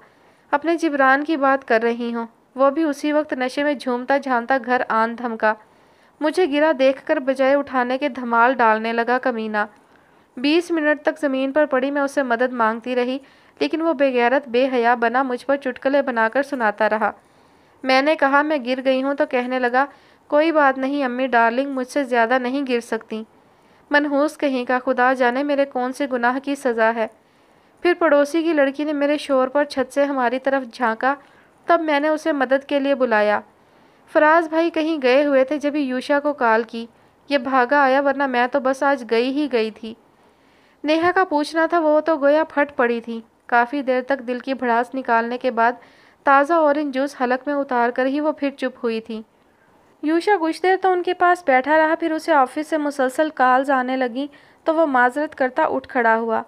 अपने जिबरान की बात कर रही हूँ वो भी उसी वक्त नशे में झूमता झामता घर आन धमका मुझे गिरा देखकर बजाय उठाने के धमाल डालने लगा कमीना बीस मिनट तक ज़मीन पर पड़ी मैं उसे मदद मांगती रही लेकिन वो बेगैरत बेहया बना मुझ पर चुटकले बनाकर सुनाता रहा मैंने कहा मैं गिर गई हूँ तो कहने लगा कोई बात नहीं अम्मी डार्लिंग मुझसे ज़्यादा नहीं गिर सकती मनहूस कहीं का खुदा जाने मेरे कौन से गुनाह की सज़ा है फिर पड़ोसी की लड़की ने मेरे शोर पर छत से हमारी तरफ झांका तब मैंने उसे मदद के लिए बुलाया फराज भाई कहीं गए हुए थे जब ही यूशा को कॉल की ये भागा आया वरना मैं तो बस आज गई ही गई थी नेहा का पूछना था वो तो गोया फट पड़ी थी काफ़ी देर तक दिल की भड़ास निकालने के बाद ताज़ा ऑरेंज जूस हलक में उतार कर ही वो फिर चुप हुई थी यूशा कुछ देर तो उनके पास बैठा रहा फिर उसे ऑफिस से मुसलसल कॉल्स आने लगी तो वो माजरत करता उठ खड़ा हुआ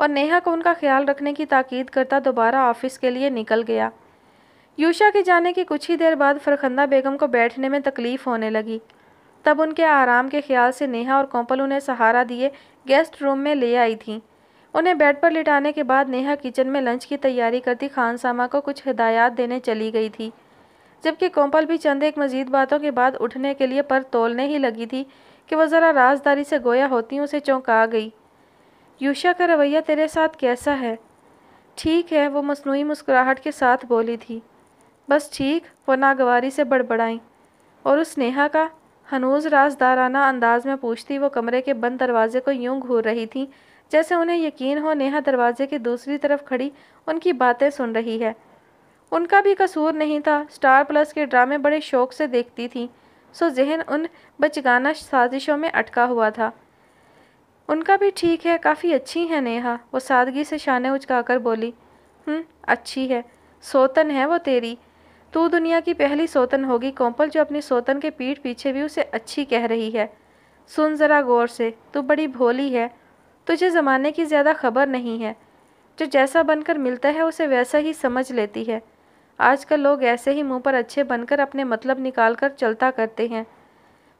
और नेहा को उनका ख्याल रखने की ताकीद करता दोबारा ऑफिस के लिए निकल गया यूशा के जाने के कुछ ही देर बाद फरखंदा बेगम को बैठने में तकलीफ़ होने लगी तब उनके आराम के ख्याल से नेहा और कौपल उन्हें सहारा दिए गेस्ट रूम में ले आई थीं उन्हें बेड पर लिटाने के बाद नेहा किचन में लंच की तैयारी करती खान सामा को कुछ हिदायत देने चली गई थी जबकि कौपल भी चंद एक मजीद बातों के बाद उठने के लिए पर तोलने ही लगी थी कि वह ज़रा राजदारी से गोया होती उसे चौंका गई यूशा का रवैया तेरे साथ कैसा है ठीक है वो मसनू मुस्कुराहट के साथ बोली थी बस ठीक वो नागवारी से बड़बड़ाई और उस नेहा का हनूज राजदाराना अंदाज में पूछती वो कमरे के बंद दरवाजे को यूं घूर रही थी जैसे उन्हें यकीन हो नेहा दरवाजे की दूसरी तरफ खड़ी उनकी बातें सुन रही है उनका भी कसूर नहीं था स्टार प्लस के ड्रामे बड़े शौक से देखती थी सो जहन उन बचगाना साजिशों में अटका हुआ था उनका भी ठीक है काफ़ी अच्छी है नेहा वो सादगी से शाने उचका बोली हम्म, अच्छी है सोतन है वो तेरी तू तो दुनिया की पहली सोतन होगी कोंपल जो अपनी सोतन के पीठ पीछे भी उसे अच्छी कह रही है सुन ज़रा गौर से तू बड़ी भोली है तुझे ज़माने की ज़्यादा खबर नहीं है जो जैसा बनकर मिलता है उसे वैसा ही समझ लेती है आजकल लोग ऐसे ही मुंह पर अच्छे बनकर अपने मतलब निकाल कर चलता करते हैं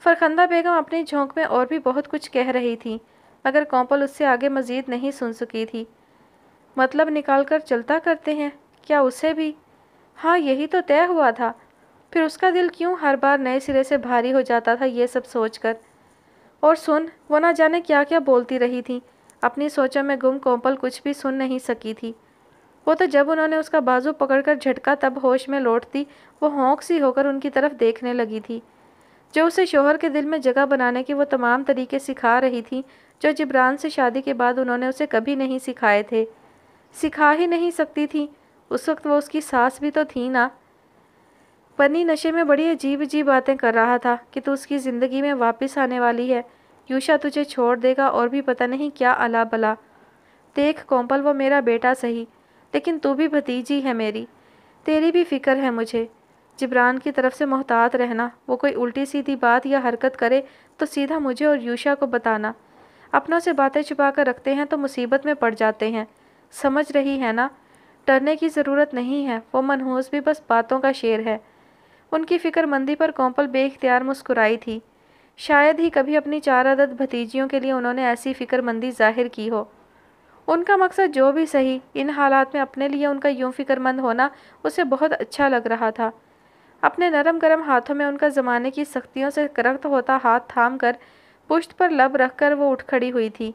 फरखंदा बेगम अपनी झोंक में और भी बहुत कुछ कह रही थी मगर कौपल उससे आगे मज़ीद नहीं सुन सकी थी मतलब निकाल कर चलता करते हैं क्या उसे भी हाँ यही तो तय हुआ था फिर उसका दिल क्यों हर बार नए सिरे से भारी हो जाता था ये सब सोच कर और सुन वो ना जाने क्या क्या बोलती रही थी अपनी सोचों में गुम कोम्पल कुछ भी सुन नहीं सकी थी वो तो जब उन्होंने उसका बाजू पकड़कर झटका तब होश में लौटती वो होंक सी होकर उनकी तरफ देखने लगी थी जो उसे शोहर के दिल में जगह बनाने के वो तमाम तरीके सिखा रही थी जो जिब्रान से शादी के बाद उन्होंने उसे कभी नहीं सिखाए थे सिखा ही नहीं सकती थी उस वक्त वो उसकी सास भी तो थी ना पन्नी नशे में बड़ी अजीब अजीब बातें कर रहा था कि तू उसकी ज़िंदगी में वापस आने वाली है यूशा तुझे छोड़ देगा और भी पता नहीं क्या अला बला देख कोम्पल वो मेरा बेटा सही लेकिन तू भी भतीजी है मेरी तेरी भी फ़िक्र है मुझे जिब्रान की तरफ से मोहतात रहना वो कोई उल्टी सीधी बात या हरकत करे तो सीधा मुझे और यूशा को बताना अपनों से बातें छुपा कर रखते हैं तो मुसीबत में पड़ जाते हैं समझ रही है ना डरने की ज़रूरत नहीं है वो मनहूस भी बस बातों का शेर है उनकी फ़िक्रमंदी पर कौपल बेख्तियार मुस्कुराई थी शायद ही कभी अपनी चार अदद भतीजियों के लिए उन्होंने ऐसी फ़िक्रमंदी जाहिर की हो उनका मकसद जो भी सही इन हालात में अपने लिए उनका यूं फ़िक्रमंद होना उसे बहुत अच्छा लग रहा था अपने नरम गरम हाथों में उनका ज़माने की सख्तियों से करख्त होता हाथ थाम कर पुश्त पर लब रखकर वो उठ खड़ी हुई थी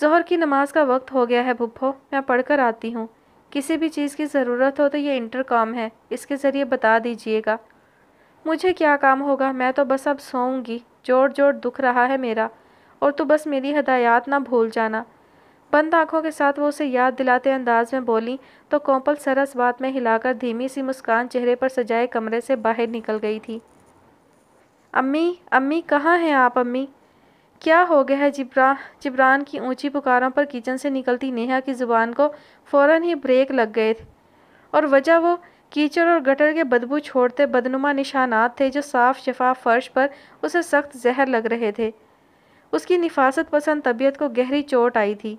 जहर की नमाज का वक्त हो गया है भुप्पो मैं पढ़कर आती हूँ किसी भी चीज़ की ज़रूरत हो तो ये इंटरकॉम है इसके ज़रिए बता दीजिएगा मुझे क्या काम होगा मैं तो बस अब सोऊंगी जोर जोर दुख रहा है मेरा और तू बस मेरी हदायत ना भूल जाना बंद आंखों के साथ वो उसे याद दिलाते अंदाज में बोली तो कौपल सरस बात में हिलाकर धीमी सी मुस्कान चेहरे पर सजाए कमरे से बाहर निकल गई थी अम्मी अम्मी कहाँ हैं आप अम्मी क्या हो गया है जिब्रा जिब्रान की ऊंची पुकारों पर किचन से निकलती नेहा की ज़ुबान को फ़ौर ही ब्रेक लग गए थे और वजह वो कीचड़ और गटर के बदबू छोड़ते बदनुमा निशानात थे जो साफ शफाफ फर्श पर उसे सख्त जहर लग रहे थे उसकी निफासत पसंद तबीयत को गहरी चोट आई थी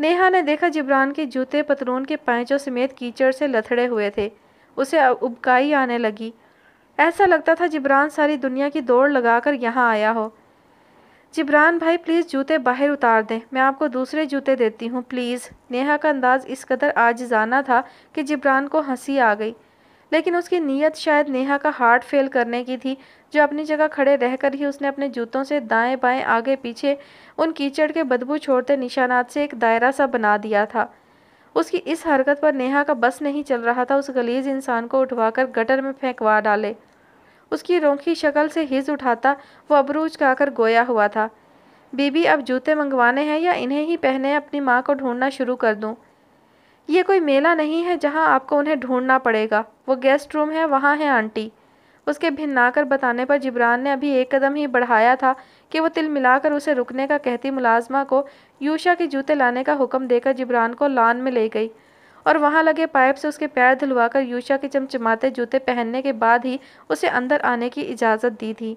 नेहा ने देखा जिब्रान के जूते पतलून के पैंचों समेत कीचड़ से लथड़े हुए थे उसे उबकाई आने लगी ऐसा लगता था जिब्रान सारी दुनिया की दौड़ लगाकर यहाँ आया हो जिब्रान भाई प्लीज़ जूते बाहर उतार दें मैं आपको दूसरे जूते देती हूँ प्लीज़ नेहा का अंदाज़ इस कदर आज जाना था कि जिब्रान को हंसी आ गई लेकिन उसकी नीयत शायद नेहा का हार्ट फेल करने की थी जो अपनी जगह खड़े रहकर ही उसने अपने जूतों से दाएं बाएं आगे पीछे उन कीचड़ के बदबू छोड़ते निशानात से एक दायरा सा बना दिया था उसकी इस हरकत पर नेहा का बस नहीं चल रहा था उस गलीज इंसान को उठवाकर गटर में फेंकवा डाले उसकी रोखी शक्ल से हिज उठाता वो अबरूज आकर गोया हुआ था बीबी अब जूते मंगवाने हैं या इन्हें ही पहने अपनी माँ को ढूंढना शुरू कर दूँ ये कोई मेला नहीं है जहाँ आपको उन्हें ढूंढना पड़ेगा वो गेस्ट रूम है वहाँ है आंटी उसके भिन्नाकर बताने पर जिब्रान ने अभी एक कदम ही बढ़ाया था कि वो तिल मिलाकर उसे रुकने का कहती मुलाजमा को यूशा के जूते लाने का हुक्म देकर जिब्रान को लान में ले गई और वहाँ लगे पाइप से उसके पैर धुलवाकर यूशा के चमचमाते जूते पहनने के बाद ही उसे अंदर आने की इजाज़त दी थी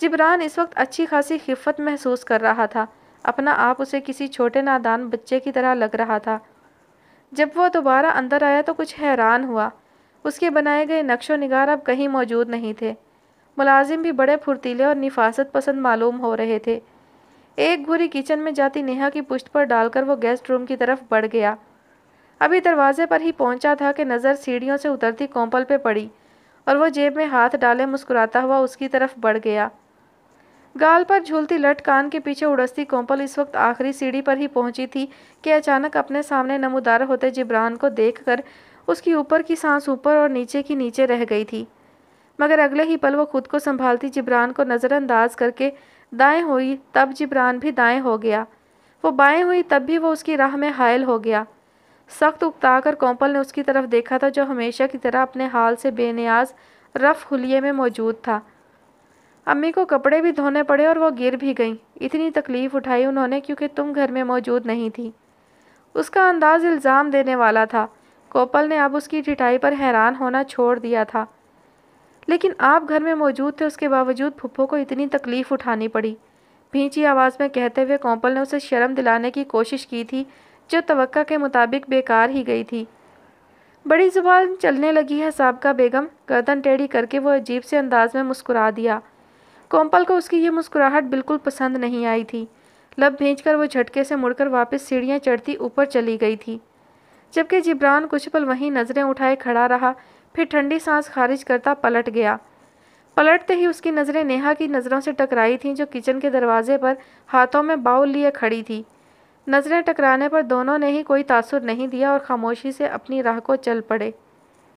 जिब्रान इस वक्त अच्छी खासी खिफत महसूस कर रहा था अपना आप उसे किसी छोटे नादान बच्चे की तरह लग रहा था जब वह दोबारा अंदर आया तो कुछ हैरान हुआ उसके बनाए गए नक्शो नगार अब कहीं मौजूद नहीं थे मुलाजिम भी बड़े फुर्तीले और निफासत पसंद मालूम हो रहे थे एक घूरी किचन में जाती नेहा की पुश्त पर डालकर वो गेस्ट रूम की तरफ बढ़ गया अभी दरवाजे पर ही पहुंचा था कि नज़र सीढ़ियों से उतरती कोंपल पे पड़ी और वो जेब में हाथ डाले मुस्कुराता हुआ उसकी तरफ बढ़ गया गाल पर झूलती लट कान के पीछे उड़सती कोंपल इस वक्त आखिरी सीढ़ी पर ही पहुंची थी कि अचानक अपने सामने नमोदार होते जिब्रान को देखकर उसकी ऊपर की सांस ऊपर और नीचे की नीचे रह गई थी मगर अगले ही पल वो खुद को संभालती जिब्रान को नज़रअंदाज करके दाएं हुई तब जिब्रान भी दाएं हो गया वो बाएं हुई तब भी वो उसकी राह में हायल हो गया सख्त कर कोंपल ने उसकी तरफ देखा था जो हमेशा की तरह अपने हाल से बेनियाज रफ हुलिये में मौजूद था अम्मी को कपड़े भी धोने पड़े और वो गिर भी गईं इतनी तकलीफ़ उठाई उन्होंने क्योंकि तुम घर में मौजूद नहीं थी उसका अंदाज इल्ज़ाम देने वाला था कोपल ने अब उसकी ठिठाई पर हैरान होना छोड़ दिया था लेकिन आप घर में मौजूद थे उसके बावजूद फुप्पो को इतनी तकलीफ़ उठानी पड़ी भींची आवाज़ में कहते हुए कोपल ने उसे शर्म दिलाने की कोशिश की थी जो तो के मुताबिक बेकार ही गई थी बड़ी जुबान चलने लगी है सबका बेगम गर्दन टेढ़ी करके वो अजीब से अंदाज में मुस्कुरा दिया कोम्पल को उसकी ये मुस्कुराहट बिल्कुल पसंद नहीं आई थी लब कर वो झटके से मुड़कर वापस सीढ़ियाँ चढ़ती ऊपर चली गई थी जबकि जिब्रान कुछ पल वहीं नज़रें उठाए खड़ा रहा फिर ठंडी सांस खारिज करता पलट गया पलटते ही उसकी नज़रें नेहा की नज़रों से टकराई थीं जो किचन के दरवाजे पर हाथों में बाउल लिए खड़ी थी नज़रें टकराने पर दोनों ने ही कोई तासुर नहीं दिया और खामोशी से अपनी राह को चल पड़े